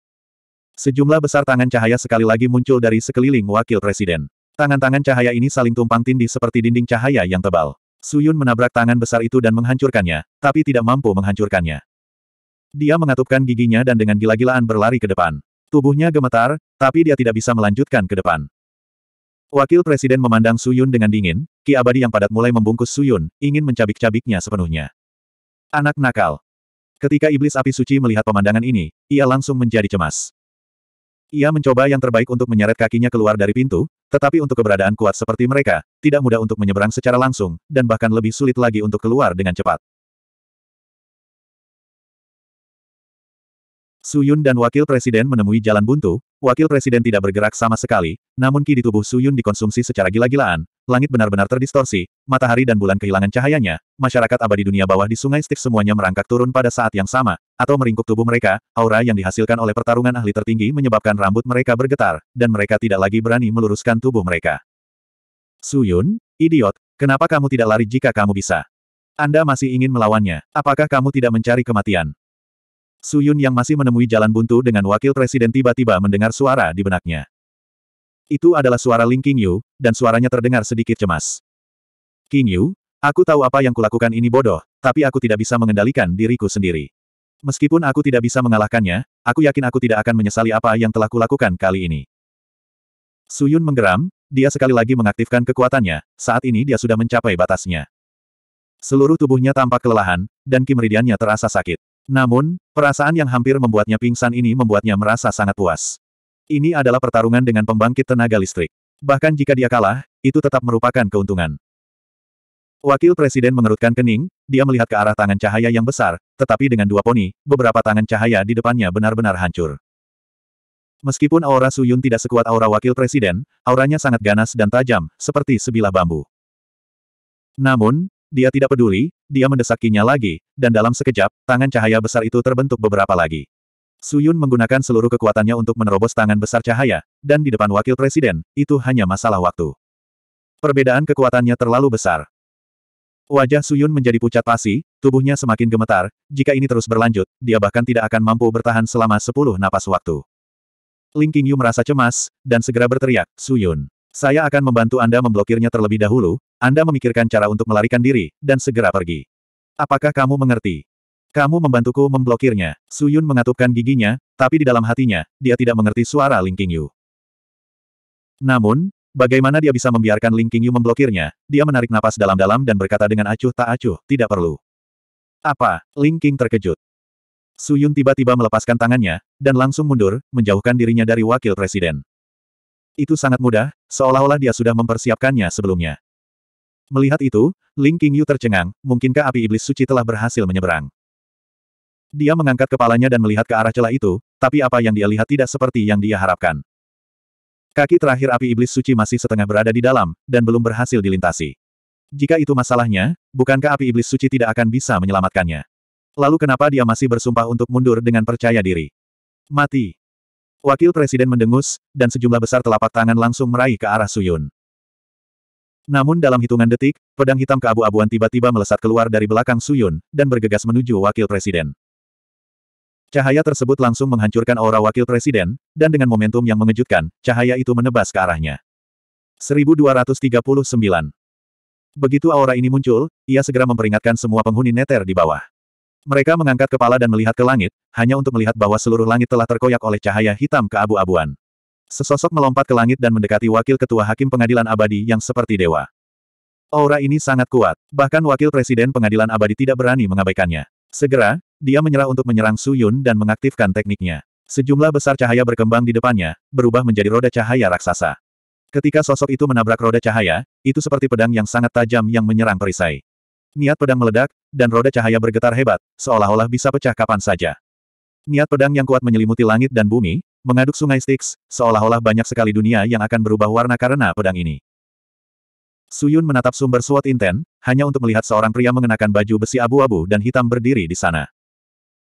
Sejumlah besar tangan cahaya sekali lagi muncul dari sekeliling wakil presiden. Tangan-tangan cahaya ini saling tumpang tindih seperti dinding cahaya yang tebal. Su Yun menabrak tangan besar itu dan menghancurkannya, tapi tidak mampu menghancurkannya. Dia mengatupkan giginya dan dengan gila-gilaan berlari ke depan. Tubuhnya gemetar, tapi dia tidak bisa melanjutkan ke depan. Wakil Presiden memandang Suyun dengan dingin, ki abadi yang padat mulai membungkus Suyun, ingin mencabik-cabiknya sepenuhnya. Anak nakal. Ketika Iblis Api Suci melihat pemandangan ini, ia langsung menjadi cemas. Ia mencoba yang terbaik untuk menyeret kakinya keluar dari pintu, tetapi untuk keberadaan kuat seperti mereka, tidak mudah untuk menyeberang secara langsung, dan bahkan lebih sulit lagi untuk keluar dengan cepat. Suyun dan Wakil Presiden menemui jalan buntu, Wakil Presiden tidak bergerak sama sekali, namun ki di tubuh Suyun dikonsumsi secara gila-gilaan, langit benar-benar terdistorsi, matahari dan bulan kehilangan cahayanya, masyarakat abadi dunia bawah di sungai Styx semuanya merangkak turun pada saat yang sama, atau meringkuk tubuh mereka, aura yang dihasilkan oleh pertarungan ahli tertinggi menyebabkan rambut mereka bergetar, dan mereka tidak lagi berani meluruskan tubuh mereka. Suyun, idiot, kenapa kamu tidak lari jika kamu bisa? Anda masih ingin melawannya, apakah kamu tidak mencari kematian? Su Yun yang masih menemui jalan buntu dengan wakil presiden tiba-tiba mendengar suara di benaknya. Itu adalah suara Ling King Yu, dan suaranya terdengar sedikit cemas. King Yu, aku tahu apa yang kulakukan ini bodoh, tapi aku tidak bisa mengendalikan diriku sendiri. Meskipun aku tidak bisa mengalahkannya, aku yakin aku tidak akan menyesali apa yang telah kulakukan kali ini. Su Yun menggeram, dia sekali lagi mengaktifkan kekuatannya, saat ini dia sudah mencapai batasnya. Seluruh tubuhnya tampak kelelahan, dan kimeridiannya terasa sakit. Namun, perasaan yang hampir membuatnya pingsan ini membuatnya merasa sangat puas. Ini adalah pertarungan dengan pembangkit tenaga listrik. Bahkan jika dia kalah, itu tetap merupakan keuntungan. Wakil Presiden mengerutkan kening, dia melihat ke arah tangan cahaya yang besar, tetapi dengan dua poni, beberapa tangan cahaya di depannya benar-benar hancur. Meskipun aura Suyun tidak sekuat aura Wakil Presiden, auranya sangat ganas dan tajam, seperti sebilah bambu. Namun, dia tidak peduli, dia mendesakinya lagi, dan dalam sekejap, tangan cahaya besar itu terbentuk beberapa lagi. Suyun menggunakan seluruh kekuatannya untuk menerobos tangan besar cahaya, dan di depan wakil presiden, itu hanya masalah waktu. Perbedaan kekuatannya terlalu besar. Wajah Suyun menjadi pucat pasi, tubuhnya semakin gemetar, jika ini terus berlanjut, dia bahkan tidak akan mampu bertahan selama sepuluh napas waktu. Ling Qingyu merasa cemas, dan segera berteriak, Suyun. Saya akan membantu Anda memblokirnya terlebih dahulu, Anda memikirkan cara untuk melarikan diri, dan segera pergi. Apakah kamu mengerti? Kamu membantuku memblokirnya. Yun mengatupkan giginya, tapi di dalam hatinya, dia tidak mengerti suara Ling Qingyu. Namun, bagaimana dia bisa membiarkan Ling Qingyu memblokirnya? Dia menarik napas dalam-dalam dan berkata dengan acuh tak acuh, tidak perlu. Apa? Ling Qing terkejut. Su Yun tiba-tiba melepaskan tangannya, dan langsung mundur, menjauhkan dirinya dari wakil presiden. Itu sangat mudah, seolah-olah dia sudah mempersiapkannya sebelumnya. Melihat itu, Ling Qingyu tercengang, mungkinkah api iblis suci telah berhasil menyeberang? Dia mengangkat kepalanya dan melihat ke arah celah itu, tapi apa yang dia lihat tidak seperti yang dia harapkan. Kaki terakhir api iblis suci masih setengah berada di dalam, dan belum berhasil dilintasi. Jika itu masalahnya, bukankah api iblis suci tidak akan bisa menyelamatkannya? Lalu kenapa dia masih bersumpah untuk mundur dengan percaya diri? Mati. Wakil Presiden mendengus, dan sejumlah besar telapak tangan langsung meraih ke arah Suyun. Namun dalam hitungan detik, pedang hitam keabu-abuan tiba-tiba melesat keluar dari belakang Suyun, dan bergegas menuju Wakil Presiden. Cahaya tersebut langsung menghancurkan aura Wakil Presiden, dan dengan momentum yang mengejutkan, cahaya itu menebas ke arahnya. 1239 Begitu aura ini muncul, ia segera memperingatkan semua penghuni neter di bawah. Mereka mengangkat kepala dan melihat ke langit, hanya untuk melihat bahwa seluruh langit telah terkoyak oleh cahaya hitam keabu-abuan. Sesosok melompat ke langit dan mendekati wakil ketua hakim pengadilan abadi yang seperti dewa. Aura ini sangat kuat, bahkan wakil presiden pengadilan abadi tidak berani mengabaikannya. Segera, dia menyerah untuk menyerang Su Yun dan mengaktifkan tekniknya. Sejumlah besar cahaya berkembang di depannya, berubah menjadi roda cahaya raksasa. Ketika sosok itu menabrak roda cahaya, itu seperti pedang yang sangat tajam yang menyerang perisai. Niat pedang meledak, dan roda cahaya bergetar hebat, seolah-olah bisa pecah kapan saja. Niat pedang yang kuat menyelimuti langit dan bumi, mengaduk sungai Styx, seolah-olah banyak sekali dunia yang akan berubah warna karena pedang ini. Suyun menatap sumber suat Inten, hanya untuk melihat seorang pria mengenakan baju besi abu-abu dan hitam berdiri di sana.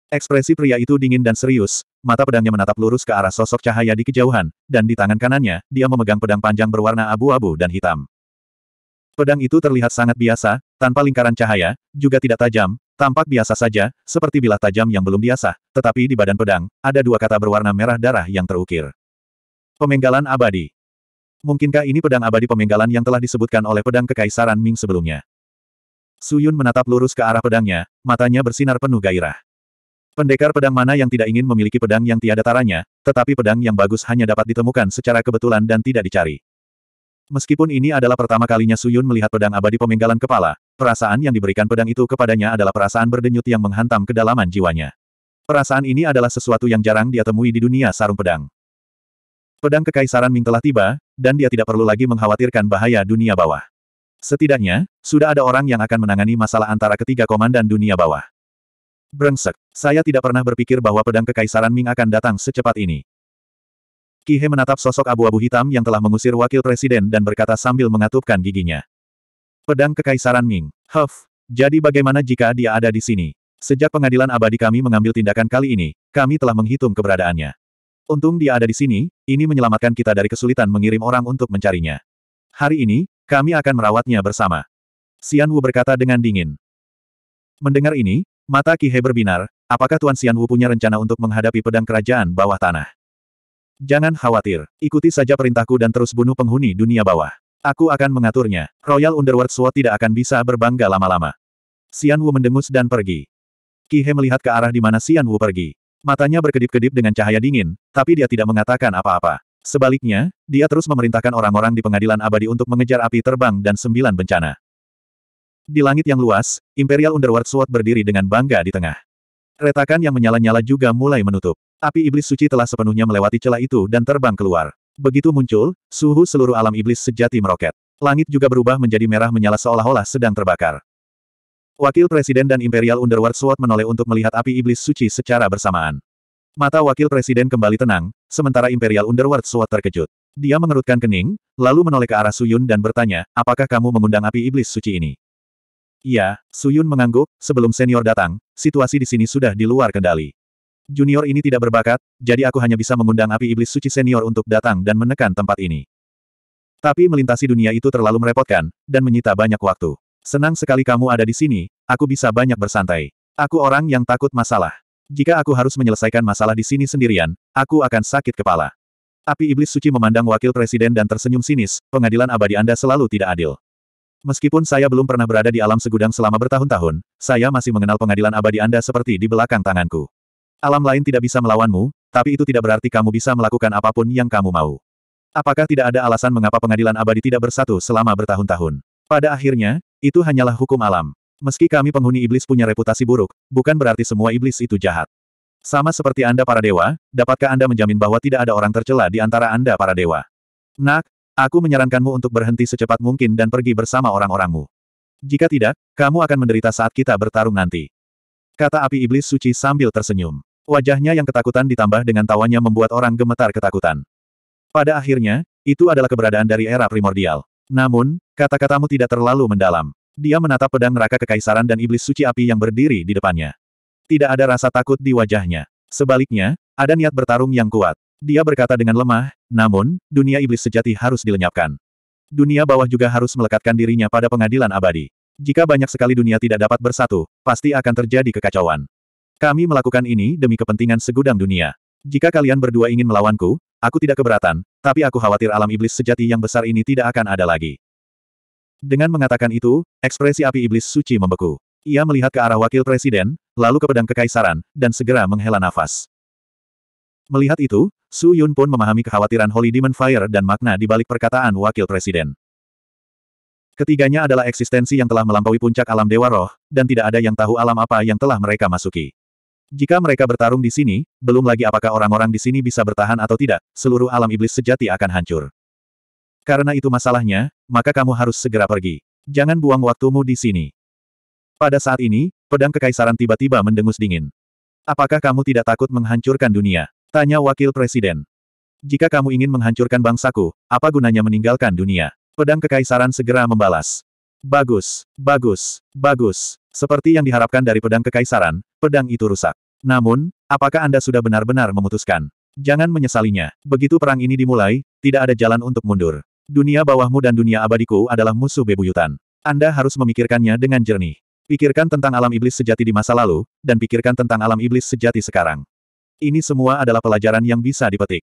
Ekspresi pria itu dingin dan serius, mata pedangnya menatap lurus ke arah sosok cahaya di kejauhan, dan di tangan kanannya, dia memegang pedang panjang berwarna abu-abu dan hitam. Pedang itu terlihat sangat biasa, tanpa lingkaran cahaya, juga tidak tajam, tampak biasa saja, seperti bilah tajam yang belum biasa, tetapi di badan pedang, ada dua kata berwarna merah darah yang terukir. Pemenggalan abadi. Mungkinkah ini pedang abadi pemenggalan yang telah disebutkan oleh pedang kekaisaran Ming sebelumnya? Suyun menatap lurus ke arah pedangnya, matanya bersinar penuh gairah. Pendekar pedang mana yang tidak ingin memiliki pedang yang tiada taranya, tetapi pedang yang bagus hanya dapat ditemukan secara kebetulan dan tidak dicari. Meskipun ini adalah pertama kalinya Suyun melihat pedang abadi pemenggalan kepala, perasaan yang diberikan pedang itu kepadanya adalah perasaan berdenyut yang menghantam kedalaman jiwanya. Perasaan ini adalah sesuatu yang jarang dia temui di dunia sarung pedang. Pedang kekaisaran Ming telah tiba, dan dia tidak perlu lagi mengkhawatirkan bahaya dunia bawah. Setidaknya, sudah ada orang yang akan menangani masalah antara ketiga komandan dunia bawah. Brengsek, saya tidak pernah berpikir bahwa pedang kekaisaran Ming akan datang secepat ini. Kihe menatap sosok abu-abu hitam yang telah mengusir wakil presiden dan berkata sambil mengatupkan giginya. Pedang Kekaisaran Ming. Huff. Jadi bagaimana jika dia ada di sini? Sejak pengadilan abadi kami mengambil tindakan kali ini, kami telah menghitung keberadaannya. Untung dia ada di sini, ini menyelamatkan kita dari kesulitan mengirim orang untuk mencarinya. Hari ini, kami akan merawatnya bersama. Xian Wu berkata dengan dingin. Mendengar ini, mata Kihe berbinar, apakah Tuan Xian Wu punya rencana untuk menghadapi pedang kerajaan bawah tanah? Jangan khawatir, ikuti saja perintahku dan terus bunuh penghuni dunia bawah. Aku akan mengaturnya. Royal Underworld Sword tidak akan bisa berbangga lama-lama. Xian Wu mendengus dan pergi. He melihat ke arah di mana Xian Wu pergi. Matanya berkedip-kedip dengan cahaya dingin, tapi dia tidak mengatakan apa-apa. Sebaliknya, dia terus memerintahkan orang-orang di pengadilan abadi untuk mengejar api terbang dan sembilan bencana. Di langit yang luas, Imperial Underworld Sword berdiri dengan bangga di tengah. Retakan yang menyala-nyala juga mulai menutup. Api iblis suci telah sepenuhnya melewati celah itu dan terbang keluar. Begitu muncul, suhu seluruh alam iblis sejati meroket. Langit juga berubah menjadi merah menyala seolah-olah sedang terbakar. Wakil Presiden dan Imperial Underworld Sword menoleh untuk melihat api iblis suci secara bersamaan. Mata Wakil Presiden kembali tenang, sementara Imperial Underworld Sword terkejut. Dia mengerutkan kening, lalu menoleh ke arah Suyun dan bertanya, apakah kamu mengundang api iblis suci ini? Iya, Suyun mengangguk, sebelum senior datang, situasi di sini sudah di luar kendali junior ini tidak berbakat, jadi aku hanya bisa mengundang api iblis suci senior untuk datang dan menekan tempat ini. Tapi melintasi dunia itu terlalu merepotkan, dan menyita banyak waktu. Senang sekali kamu ada di sini, aku bisa banyak bersantai. Aku orang yang takut masalah. Jika aku harus menyelesaikan masalah di sini sendirian, aku akan sakit kepala. Api iblis suci memandang wakil presiden dan tersenyum sinis, pengadilan abadi Anda selalu tidak adil. Meskipun saya belum pernah berada di alam segudang selama bertahun-tahun, saya masih mengenal pengadilan abadi Anda seperti di belakang tanganku. Alam lain tidak bisa melawanmu, tapi itu tidak berarti kamu bisa melakukan apapun yang kamu mau. Apakah tidak ada alasan mengapa pengadilan abadi tidak bersatu selama bertahun-tahun? Pada akhirnya, itu hanyalah hukum alam. Meski kami penghuni iblis punya reputasi buruk, bukan berarti semua iblis itu jahat. Sama seperti Anda para dewa, dapatkah Anda menjamin bahwa tidak ada orang tercela di antara Anda para dewa? Nak, aku menyarankanmu untuk berhenti secepat mungkin dan pergi bersama orang-orangmu. Jika tidak, kamu akan menderita saat kita bertarung nanti. Kata api iblis suci sambil tersenyum. Wajahnya yang ketakutan ditambah dengan tawanya membuat orang gemetar ketakutan. Pada akhirnya, itu adalah keberadaan dari era primordial. Namun, kata-katamu tidak terlalu mendalam. Dia menatap pedang neraka kekaisaran dan iblis suci api yang berdiri di depannya. Tidak ada rasa takut di wajahnya. Sebaliknya, ada niat bertarung yang kuat. Dia berkata dengan lemah, namun, dunia iblis sejati harus dilenyapkan. Dunia bawah juga harus melekatkan dirinya pada pengadilan abadi. Jika banyak sekali dunia tidak dapat bersatu, pasti akan terjadi kekacauan. Kami melakukan ini demi kepentingan segudang dunia. Jika kalian berdua ingin melawanku, aku tidak keberatan, tapi aku khawatir alam iblis sejati yang besar ini tidak akan ada lagi. Dengan mengatakan itu, ekspresi api iblis suci membeku. Ia melihat ke arah wakil presiden, lalu ke pedang kekaisaran, dan segera menghela nafas. Melihat itu, Su Yun pun memahami kekhawatiran Holy Demon Fire dan makna di balik perkataan wakil presiden. Ketiganya adalah eksistensi yang telah melampaui puncak alam Dewa Roh, dan tidak ada yang tahu alam apa yang telah mereka masuki. Jika mereka bertarung di sini, belum lagi apakah orang-orang di sini bisa bertahan atau tidak, seluruh alam iblis sejati akan hancur. Karena itu masalahnya, maka kamu harus segera pergi. Jangan buang waktumu di sini. Pada saat ini, pedang kekaisaran tiba-tiba mendengus dingin. Apakah kamu tidak takut menghancurkan dunia? Tanya wakil presiden. Jika kamu ingin menghancurkan bangsaku, apa gunanya meninggalkan dunia? Pedang kekaisaran segera membalas. Bagus, bagus, bagus. Seperti yang diharapkan dari pedang kekaisaran, pedang itu rusak. Namun, apakah Anda sudah benar-benar memutuskan? Jangan menyesalinya. Begitu perang ini dimulai, tidak ada jalan untuk mundur. Dunia bawahmu dan dunia abadiku adalah musuh bebuyutan. Anda harus memikirkannya dengan jernih. Pikirkan tentang alam iblis sejati di masa lalu, dan pikirkan tentang alam iblis sejati sekarang. Ini semua adalah pelajaran yang bisa dipetik.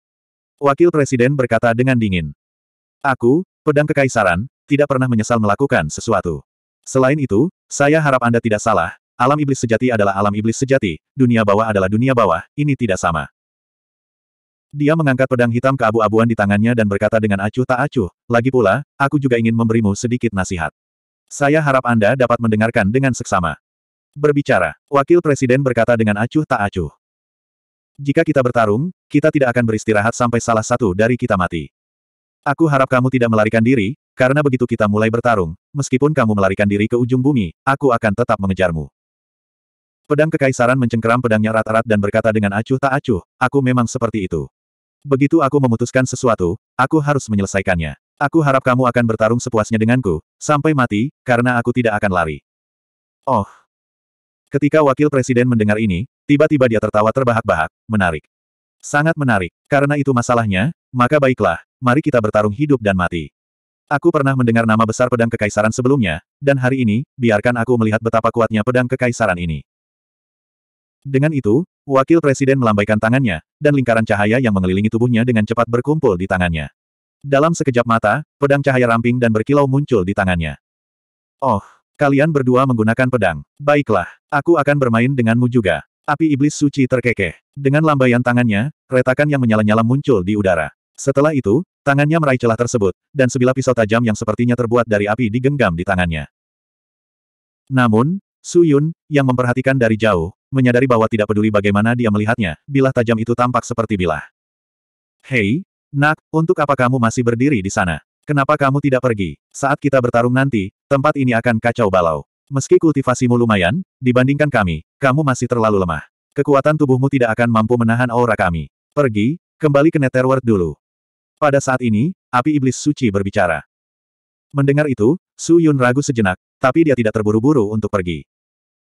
Wakil Presiden berkata dengan dingin. Aku, pedang kekaisaran, tidak pernah menyesal melakukan sesuatu. Selain itu, saya harap Anda tidak salah, Alam iblis sejati adalah alam iblis sejati, dunia bawah adalah dunia bawah, ini tidak sama. Dia mengangkat pedang hitam ke abu abuan di tangannya dan berkata dengan acuh tak acuh, lagi pula, aku juga ingin memberimu sedikit nasihat. Saya harap Anda dapat mendengarkan dengan seksama. Berbicara, Wakil Presiden berkata dengan acuh tak acuh. Jika kita bertarung, kita tidak akan beristirahat sampai salah satu dari kita mati. Aku harap kamu tidak melarikan diri, karena begitu kita mulai bertarung, meskipun kamu melarikan diri ke ujung bumi, aku akan tetap mengejarmu. Pedang kekaisaran mencengkeram pedangnya rata rat dan berkata dengan acuh tak acuh, aku memang seperti itu. Begitu aku memutuskan sesuatu, aku harus menyelesaikannya. Aku harap kamu akan bertarung sepuasnya denganku, sampai mati, karena aku tidak akan lari. Oh. Ketika wakil presiden mendengar ini, tiba-tiba dia tertawa terbahak-bahak, menarik. Sangat menarik, karena itu masalahnya, maka baiklah, mari kita bertarung hidup dan mati. Aku pernah mendengar nama besar pedang kekaisaran sebelumnya, dan hari ini, biarkan aku melihat betapa kuatnya pedang kekaisaran ini. Dengan itu, wakil presiden melambaikan tangannya, dan lingkaran cahaya yang mengelilingi tubuhnya dengan cepat berkumpul di tangannya. Dalam sekejap mata, pedang cahaya ramping dan berkilau muncul di tangannya. Oh, kalian berdua menggunakan pedang. Baiklah, aku akan bermain denganmu juga. Api iblis suci terkekeh. Dengan lambaian tangannya, retakan yang menyala-nyala muncul di udara. Setelah itu, tangannya meraih celah tersebut, dan sebilah pisau tajam yang sepertinya terbuat dari api digenggam di tangannya. Namun, Su Yun, yang memperhatikan dari jauh, menyadari bahwa tidak peduli bagaimana dia melihatnya, bilah tajam itu tampak seperti bilah. Hei, nak, untuk apa kamu masih berdiri di sana? Kenapa kamu tidak pergi? Saat kita bertarung nanti, tempat ini akan kacau balau. Meski kultivasimu lumayan, dibandingkan kami, kamu masih terlalu lemah. Kekuatan tubuhmu tidak akan mampu menahan aura kami. Pergi, kembali ke Netherworld dulu. Pada saat ini, api iblis suci berbicara. Mendengar itu, Su Yun ragu sejenak, tapi dia tidak terburu-buru untuk pergi.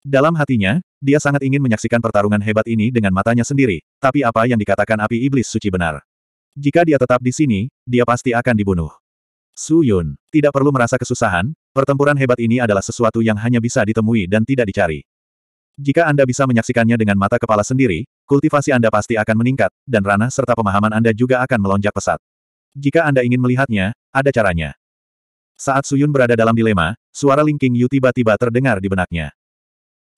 Dalam hatinya, dia sangat ingin menyaksikan pertarungan hebat ini dengan matanya sendiri, tapi apa yang dikatakan api iblis suci benar. Jika dia tetap di sini, dia pasti akan dibunuh. Su Yun, tidak perlu merasa kesusahan, pertempuran hebat ini adalah sesuatu yang hanya bisa ditemui dan tidak dicari. Jika Anda bisa menyaksikannya dengan mata kepala sendiri, kultivasi Anda pasti akan meningkat, dan ranah serta pemahaman Anda juga akan melonjak pesat. Jika Anda ingin melihatnya, ada caranya. Saat Suyun berada dalam dilema, suara Ling King Yu tiba-tiba terdengar di benaknya.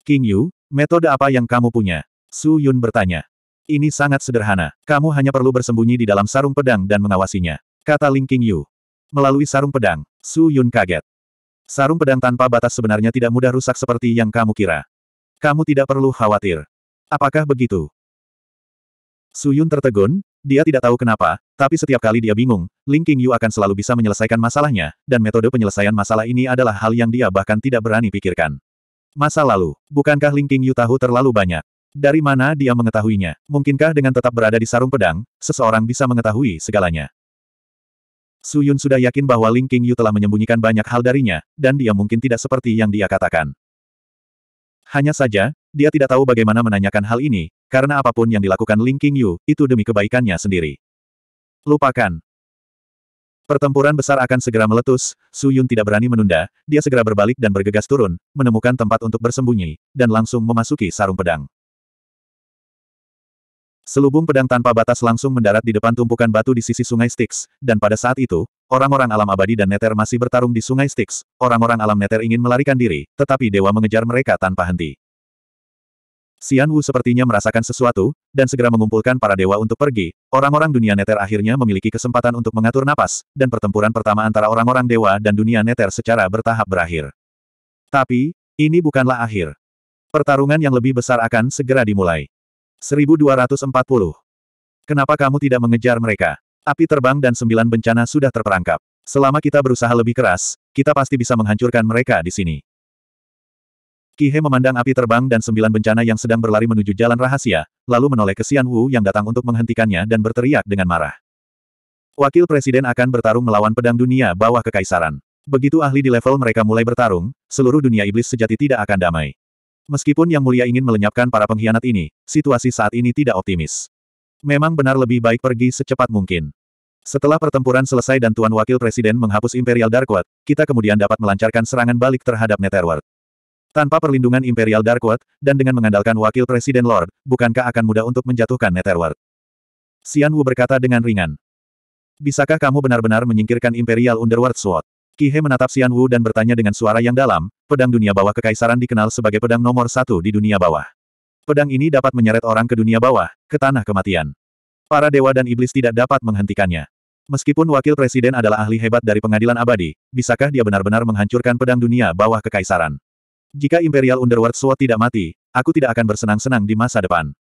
King Yu, metode apa yang kamu punya? Su Yun bertanya. Ini sangat sederhana. Kamu hanya perlu bersembunyi di dalam sarung pedang dan mengawasinya. Kata Ling King Yu. Melalui sarung pedang, Su Yun kaget. Sarung pedang tanpa batas sebenarnya tidak mudah rusak seperti yang kamu kira. Kamu tidak perlu khawatir. Apakah begitu? Su Yun tertegun, dia tidak tahu kenapa, tapi setiap kali dia bingung, Ling King Yu akan selalu bisa menyelesaikan masalahnya, dan metode penyelesaian masalah ini adalah hal yang dia bahkan tidak berani pikirkan. Masa lalu, bukankah Ling Qingyu tahu terlalu banyak? Dari mana dia mengetahuinya? Mungkinkah dengan tetap berada di sarung pedang, seseorang bisa mengetahui segalanya? Su Yun sudah yakin bahwa Ling Qingyu telah menyembunyikan banyak hal darinya, dan dia mungkin tidak seperti yang dia katakan. Hanya saja, dia tidak tahu bagaimana menanyakan hal ini, karena apapun yang dilakukan Ling Qingyu, itu demi kebaikannya sendiri. Lupakan, Pertempuran besar akan segera meletus, Su Yun tidak berani menunda, dia segera berbalik dan bergegas turun, menemukan tempat untuk bersembunyi, dan langsung memasuki sarung pedang. Selubung pedang tanpa batas langsung mendarat di depan tumpukan batu di sisi sungai Styx, dan pada saat itu, orang-orang alam abadi dan Neter masih bertarung di sungai Styx, orang-orang alam Neter ingin melarikan diri, tetapi dewa mengejar mereka tanpa henti. Xian Wu sepertinya merasakan sesuatu, dan segera mengumpulkan para dewa untuk pergi. Orang-orang dunia neter akhirnya memiliki kesempatan untuk mengatur napas, dan pertempuran pertama antara orang-orang dewa dan dunia neter secara bertahap berakhir. Tapi, ini bukanlah akhir. Pertarungan yang lebih besar akan segera dimulai. 1240. Kenapa kamu tidak mengejar mereka? Api terbang dan sembilan bencana sudah terperangkap. Selama kita berusaha lebih keras, kita pasti bisa menghancurkan mereka di sini. Kihe memandang api terbang dan sembilan bencana yang sedang berlari menuju jalan rahasia, lalu menoleh ke Xian Wu yang datang untuk menghentikannya dan berteriak dengan marah. Wakil Presiden akan bertarung melawan pedang dunia bawah kekaisaran. Begitu ahli di level mereka mulai bertarung, seluruh dunia iblis sejati tidak akan damai. Meskipun Yang Mulia ingin melenyapkan para pengkhianat ini, situasi saat ini tidak optimis. Memang benar lebih baik pergi secepat mungkin. Setelah pertempuran selesai dan Tuan Wakil Presiden menghapus Imperial Darkwood, kita kemudian dapat melancarkan serangan balik terhadap Netherworld. Tanpa perlindungan Imperial Darkwood, dan dengan mengandalkan Wakil Presiden Lord, bukankah akan mudah untuk menjatuhkan Netherworld? Xian Wu berkata dengan ringan. Bisakah kamu benar-benar menyingkirkan Imperial Underworld Sword? Kihe menatap Xian Wu dan bertanya dengan suara yang dalam, pedang dunia bawah kekaisaran dikenal sebagai pedang nomor satu di dunia bawah. Pedang ini dapat menyeret orang ke dunia bawah, ke tanah kematian. Para dewa dan iblis tidak dapat menghentikannya. Meskipun wakil presiden adalah ahli hebat dari pengadilan abadi, bisakah dia benar-benar menghancurkan pedang dunia bawah kekaisaran? Jika Imperial Underworld Sword tidak mati, aku tidak akan bersenang-senang di masa depan.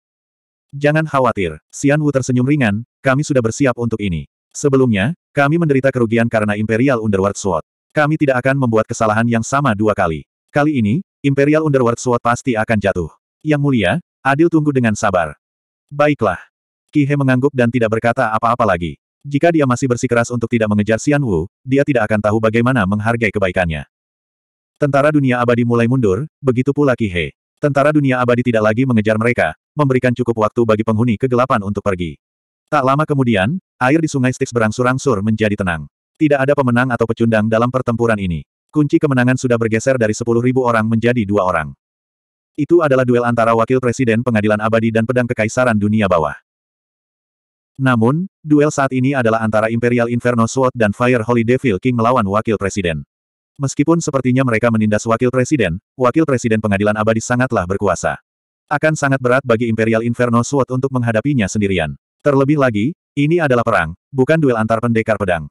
Jangan khawatir, Xian Wu tersenyum ringan, kami sudah bersiap untuk ini. Sebelumnya, kami menderita kerugian karena Imperial Underworld Sword. Kami tidak akan membuat kesalahan yang sama dua kali. Kali ini, Imperial Underworld Sword pasti akan jatuh. Yang mulia, Adil tunggu dengan sabar. Baiklah. Kihe mengangguk dan tidak berkata apa-apa lagi. Jika dia masih bersikeras untuk tidak mengejar Xian Wu, dia tidak akan tahu bagaimana menghargai kebaikannya. Tentara dunia abadi mulai mundur, begitu pula He. Tentara dunia abadi tidak lagi mengejar mereka, memberikan cukup waktu bagi penghuni kegelapan untuk pergi. Tak lama kemudian, air di sungai Styx berangsur-angsur menjadi tenang. Tidak ada pemenang atau pecundang dalam pertempuran ini. Kunci kemenangan sudah bergeser dari 10.000 orang menjadi dua orang. Itu adalah duel antara Wakil Presiden Pengadilan Abadi dan Pedang Kekaisaran Dunia Bawah. Namun, duel saat ini adalah antara Imperial Inferno Sword dan Fire Holy Devil King melawan Wakil Presiden. Meskipun sepertinya mereka menindas wakil presiden, wakil presiden pengadilan abadi sangatlah berkuasa. Akan sangat berat bagi Imperial Inferno Sword untuk menghadapinya sendirian. Terlebih lagi, ini adalah perang, bukan duel antar pendekar pedang.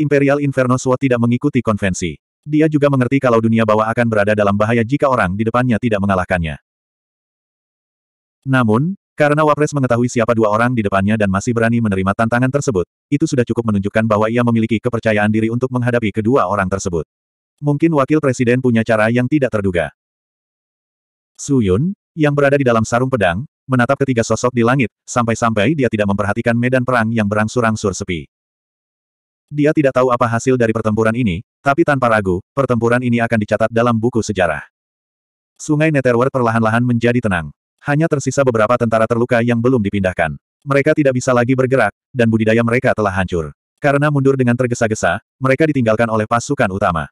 Imperial Inferno Sword tidak mengikuti konvensi. Dia juga mengerti kalau dunia bawah akan berada dalam bahaya jika orang di depannya tidak mengalahkannya. Namun, karena Wapres mengetahui siapa dua orang di depannya dan masih berani menerima tantangan tersebut, itu sudah cukup menunjukkan bahwa ia memiliki kepercayaan diri untuk menghadapi kedua orang tersebut. Mungkin wakil presiden punya cara yang tidak terduga. Su Yun, yang berada di dalam sarung pedang, menatap ketiga sosok di langit, sampai-sampai dia tidak memperhatikan medan perang yang berangsur-angsur sepi. Dia tidak tahu apa hasil dari pertempuran ini, tapi tanpa ragu, pertempuran ini akan dicatat dalam buku sejarah. Sungai Netherworld perlahan-lahan menjadi tenang. Hanya tersisa beberapa tentara terluka yang belum dipindahkan. Mereka tidak bisa lagi bergerak, dan budidaya mereka telah hancur. Karena mundur dengan tergesa-gesa, mereka ditinggalkan oleh pasukan utama.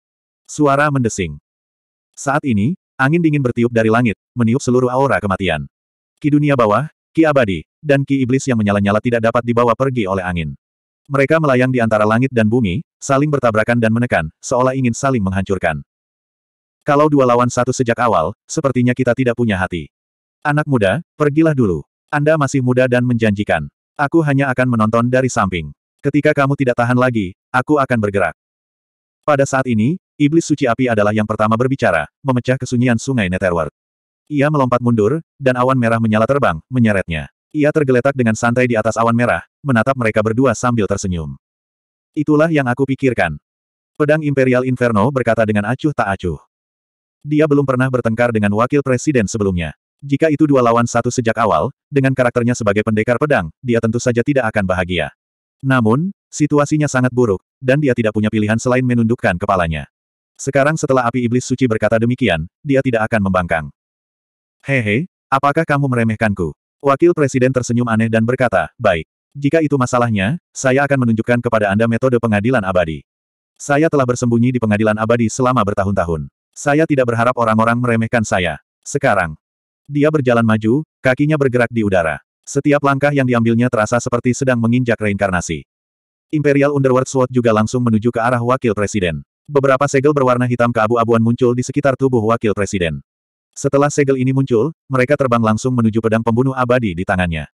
Suara mendesing. Saat ini, angin dingin bertiup dari langit, meniup seluruh aura kematian. Ki dunia bawah, ki abadi, dan ki iblis yang menyala-nyala tidak dapat dibawa pergi oleh angin. Mereka melayang di antara langit dan bumi, saling bertabrakan dan menekan, seolah ingin saling menghancurkan. Kalau dua lawan satu sejak awal, sepertinya kita tidak punya hati. Anak muda, pergilah dulu. Anda masih muda dan menjanjikan. Aku hanya akan menonton dari samping. Ketika kamu tidak tahan lagi, aku akan bergerak. Pada saat ini, Iblis Suci Api adalah yang pertama berbicara, memecah kesunyian sungai Netherworld. Ia melompat mundur, dan awan merah menyala terbang, menyeretnya. Ia tergeletak dengan santai di atas awan merah, menatap mereka berdua sambil tersenyum. Itulah yang aku pikirkan. Pedang Imperial Inferno berkata dengan acuh tak acuh. Dia belum pernah bertengkar dengan wakil presiden sebelumnya. Jika itu dua lawan satu sejak awal, dengan karakternya sebagai pendekar pedang, dia tentu saja tidak akan bahagia. Namun, situasinya sangat buruk, dan dia tidak punya pilihan selain menundukkan kepalanya. Sekarang setelah api iblis suci berkata demikian, dia tidak akan membangkang. Hehe, apakah kamu meremehkanku? Wakil Presiden tersenyum aneh dan berkata, baik. Jika itu masalahnya, saya akan menunjukkan kepada Anda metode pengadilan abadi. Saya telah bersembunyi di pengadilan abadi selama bertahun-tahun. Saya tidak berharap orang-orang meremehkan saya. Sekarang. Dia berjalan maju, kakinya bergerak di udara. Setiap langkah yang diambilnya terasa seperti sedang menginjak reinkarnasi. Imperial Underworld Sword juga langsung menuju ke arah wakil presiden. Beberapa segel berwarna hitam keabu-abuan muncul di sekitar tubuh wakil presiden. Setelah segel ini muncul, mereka terbang langsung menuju pedang pembunuh abadi di tangannya.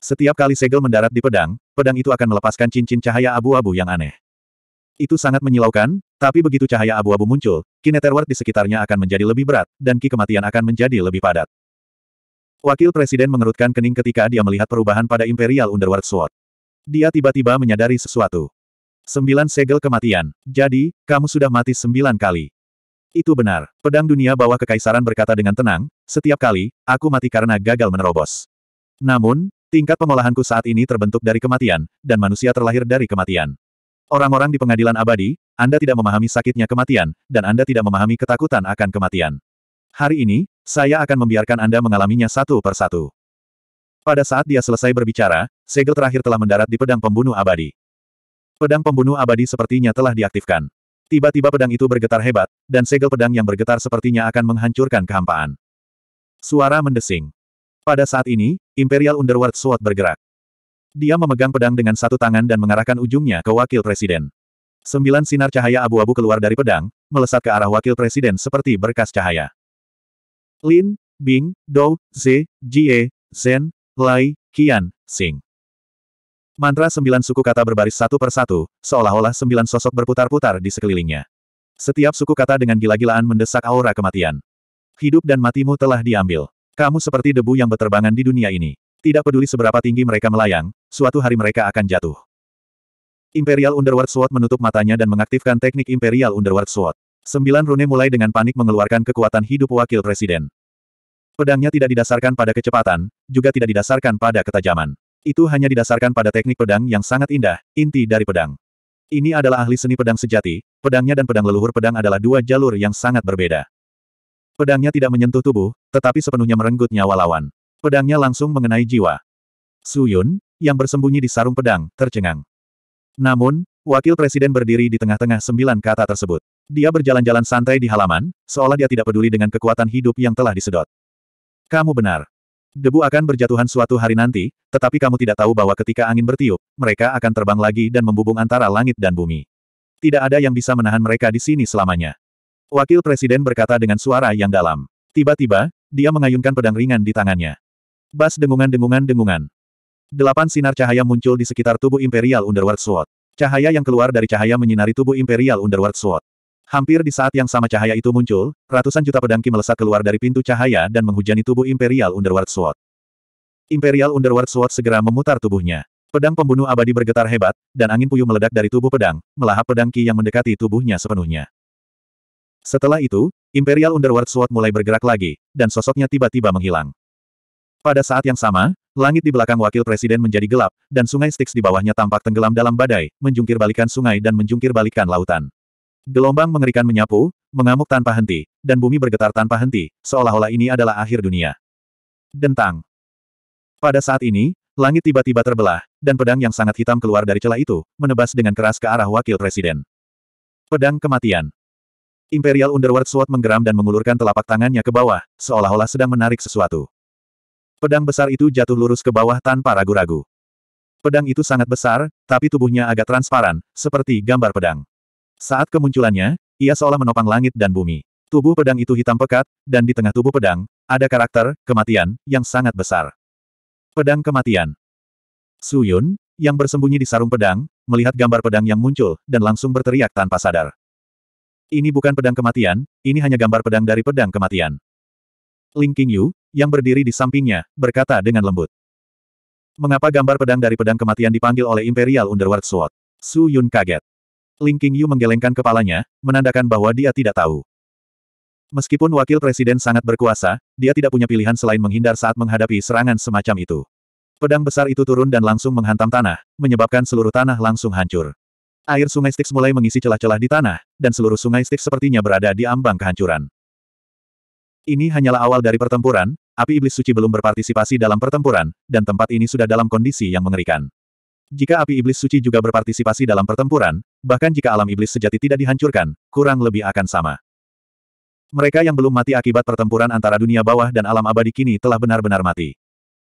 Setiap kali segel mendarat di pedang, pedang itu akan melepaskan cincin cahaya abu-abu yang aneh. Itu sangat menyilaukan, tapi begitu cahaya abu-abu muncul, kineterward di sekitarnya akan menjadi lebih berat, dan ki kematian akan menjadi lebih padat. Wakil Presiden mengerutkan kening ketika dia melihat perubahan pada Imperial Underworld Sword. Dia tiba-tiba menyadari sesuatu. Sembilan segel kematian. Jadi, kamu sudah mati sembilan kali. Itu benar. Pedang dunia bawah kekaisaran berkata dengan tenang, setiap kali, aku mati karena gagal menerobos. Namun, tingkat pengolahanku saat ini terbentuk dari kematian, dan manusia terlahir dari kematian. Orang-orang di pengadilan abadi, Anda tidak memahami sakitnya kematian, dan Anda tidak memahami ketakutan akan kematian. Hari ini, saya akan membiarkan Anda mengalaminya satu per satu. Pada saat dia selesai berbicara, segel terakhir telah mendarat di pedang pembunuh abadi. Pedang pembunuh abadi sepertinya telah diaktifkan. Tiba-tiba pedang itu bergetar hebat, dan segel pedang yang bergetar sepertinya akan menghancurkan kehampaan. Suara mendesing. Pada saat ini, Imperial Underworld Sword bergerak. Dia memegang pedang dengan satu tangan dan mengarahkan ujungnya ke wakil presiden. Sembilan sinar cahaya abu-abu keluar dari pedang, melesat ke arah wakil presiden seperti berkas cahaya. Lin, Bing, Dou, Ze, Jie, Zhen, Lai, Qian, Sing. Mantra sembilan suku kata berbaris satu persatu, seolah-olah sembilan sosok berputar-putar di sekelilingnya. Setiap suku kata dengan gila-gilaan mendesak aura kematian. Hidup dan matimu telah diambil. Kamu seperti debu yang berterbangan di dunia ini. Tidak peduli seberapa tinggi mereka melayang, suatu hari mereka akan jatuh. Imperial Underworld Sword menutup matanya dan mengaktifkan teknik Imperial Underworld Sword. Sembilan rune mulai dengan panik mengeluarkan kekuatan hidup wakil presiden. Pedangnya tidak didasarkan pada kecepatan, juga tidak didasarkan pada ketajaman. Itu hanya didasarkan pada teknik pedang yang sangat indah, inti dari pedang. Ini adalah ahli seni pedang sejati, pedangnya dan pedang leluhur pedang adalah dua jalur yang sangat berbeda. Pedangnya tidak menyentuh tubuh, tetapi sepenuhnya merenggut nyawa lawan. Pedangnya langsung mengenai jiwa. Suyun, yang bersembunyi di sarung pedang, tercengang. Namun, wakil presiden berdiri di tengah-tengah sembilan kata tersebut. Dia berjalan-jalan santai di halaman, seolah dia tidak peduli dengan kekuatan hidup yang telah disedot. Kamu benar. Debu akan berjatuhan suatu hari nanti, tetapi kamu tidak tahu bahwa ketika angin bertiup, mereka akan terbang lagi dan membubung antara langit dan bumi. Tidak ada yang bisa menahan mereka di sini selamanya. Wakil Presiden berkata dengan suara yang dalam. Tiba-tiba, dia mengayunkan pedang ringan di tangannya. Bas dengungan-dengungan-dengungan. Delapan sinar cahaya muncul di sekitar tubuh Imperial Underworld Sword. Cahaya yang keluar dari cahaya menyinari tubuh Imperial Underworld Sword. Hampir di saat yang sama cahaya itu muncul, ratusan juta pedangki melesat keluar dari pintu cahaya dan menghujani tubuh Imperial Underworld Sword. Imperial Underworld Sword segera memutar tubuhnya. Pedang pembunuh abadi bergetar hebat, dan angin puyuh meledak dari tubuh pedang, melahap pedangki yang mendekati tubuhnya sepenuhnya. Setelah itu, Imperial Underworld Sword mulai bergerak lagi, dan sosoknya tiba-tiba menghilang. Pada saat yang sama, langit di belakang wakil presiden menjadi gelap, dan sungai Styx di bawahnya tampak tenggelam dalam badai, menjungkir balikan sungai dan menjungkir balikan lautan. Gelombang mengerikan menyapu, mengamuk tanpa henti, dan bumi bergetar tanpa henti, seolah-olah ini adalah akhir dunia. Dentang. Pada saat ini, langit tiba-tiba terbelah, dan pedang yang sangat hitam keluar dari celah itu, menebas dengan keras ke arah wakil presiden. Pedang kematian. Imperial Underworld Sword menggeram dan mengulurkan telapak tangannya ke bawah, seolah-olah sedang menarik sesuatu. Pedang besar itu jatuh lurus ke bawah tanpa ragu-ragu. Pedang itu sangat besar, tapi tubuhnya agak transparan, seperti gambar pedang. Saat kemunculannya, ia seolah menopang langit dan bumi. Tubuh pedang itu hitam pekat, dan di tengah tubuh pedang, ada karakter, kematian, yang sangat besar. Pedang kematian. Su Yun yang bersembunyi di sarung pedang, melihat gambar pedang yang muncul, dan langsung berteriak tanpa sadar. Ini bukan pedang kematian, ini hanya gambar pedang dari pedang kematian. Ling Qingyu, yang berdiri di sampingnya, berkata dengan lembut. Mengapa gambar pedang dari pedang kematian dipanggil oleh Imperial Underworld Sword? Su Yun kaget. Ling Qingyu menggelengkan kepalanya, menandakan bahwa dia tidak tahu. Meskipun wakil presiden sangat berkuasa, dia tidak punya pilihan selain menghindar saat menghadapi serangan semacam itu. Pedang besar itu turun dan langsung menghantam tanah, menyebabkan seluruh tanah langsung hancur. Air sungai Styx mulai mengisi celah-celah di tanah, dan seluruh sungai Styx sepertinya berada di ambang kehancuran. Ini hanyalah awal dari pertempuran, api iblis suci belum berpartisipasi dalam pertempuran, dan tempat ini sudah dalam kondisi yang mengerikan. Jika api iblis suci juga berpartisipasi dalam pertempuran, Bahkan jika alam iblis sejati tidak dihancurkan, kurang lebih akan sama. Mereka yang belum mati akibat pertempuran antara dunia bawah dan alam abadi kini telah benar-benar mati.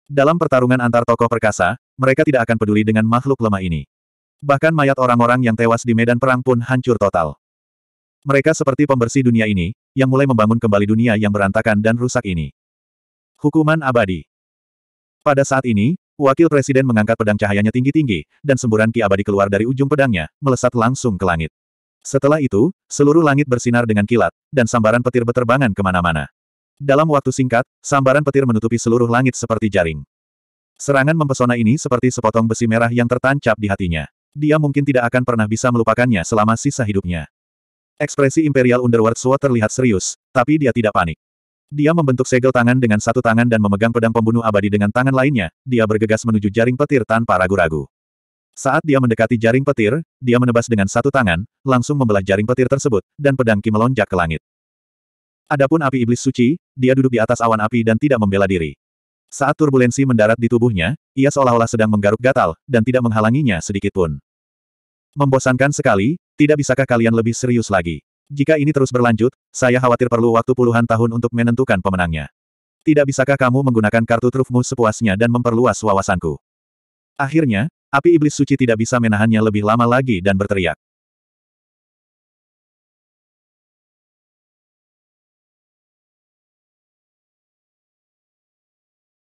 Dalam pertarungan antar tokoh perkasa, mereka tidak akan peduli dengan makhluk lemah ini. Bahkan mayat orang-orang yang tewas di medan perang pun hancur total. Mereka seperti pembersih dunia ini, yang mulai membangun kembali dunia yang berantakan dan rusak ini. Hukuman abadi. Pada saat ini, Wakil Presiden mengangkat pedang cahayanya tinggi-tinggi, dan semburan ki abadi keluar dari ujung pedangnya, melesat langsung ke langit. Setelah itu, seluruh langit bersinar dengan kilat, dan sambaran petir beterbangan kemana-mana. Dalam waktu singkat, sambaran petir menutupi seluruh langit seperti jaring. Serangan mempesona ini seperti sepotong besi merah yang tertancap di hatinya. Dia mungkin tidak akan pernah bisa melupakannya selama sisa hidupnya. Ekspresi Imperial Underworld Sword terlihat serius, tapi dia tidak panik. Dia membentuk segel tangan dengan satu tangan dan memegang pedang pembunuh abadi dengan tangan lainnya, dia bergegas menuju jaring petir tanpa ragu-ragu. Saat dia mendekati jaring petir, dia menebas dengan satu tangan, langsung membelah jaring petir tersebut, dan pedang Ki melonjak ke langit. Adapun api iblis suci, dia duduk di atas awan api dan tidak membela diri. Saat turbulensi mendarat di tubuhnya, ia seolah-olah sedang menggaruk gatal, dan tidak menghalanginya sedikitpun. Membosankan sekali, tidak bisakah kalian lebih serius lagi? Jika ini terus berlanjut, saya khawatir perlu waktu puluhan tahun untuk menentukan pemenangnya. Tidak bisakah kamu menggunakan kartu trufmu sepuasnya dan memperluas wawasanku? Akhirnya, api iblis suci tidak bisa menahannya lebih lama lagi dan berteriak.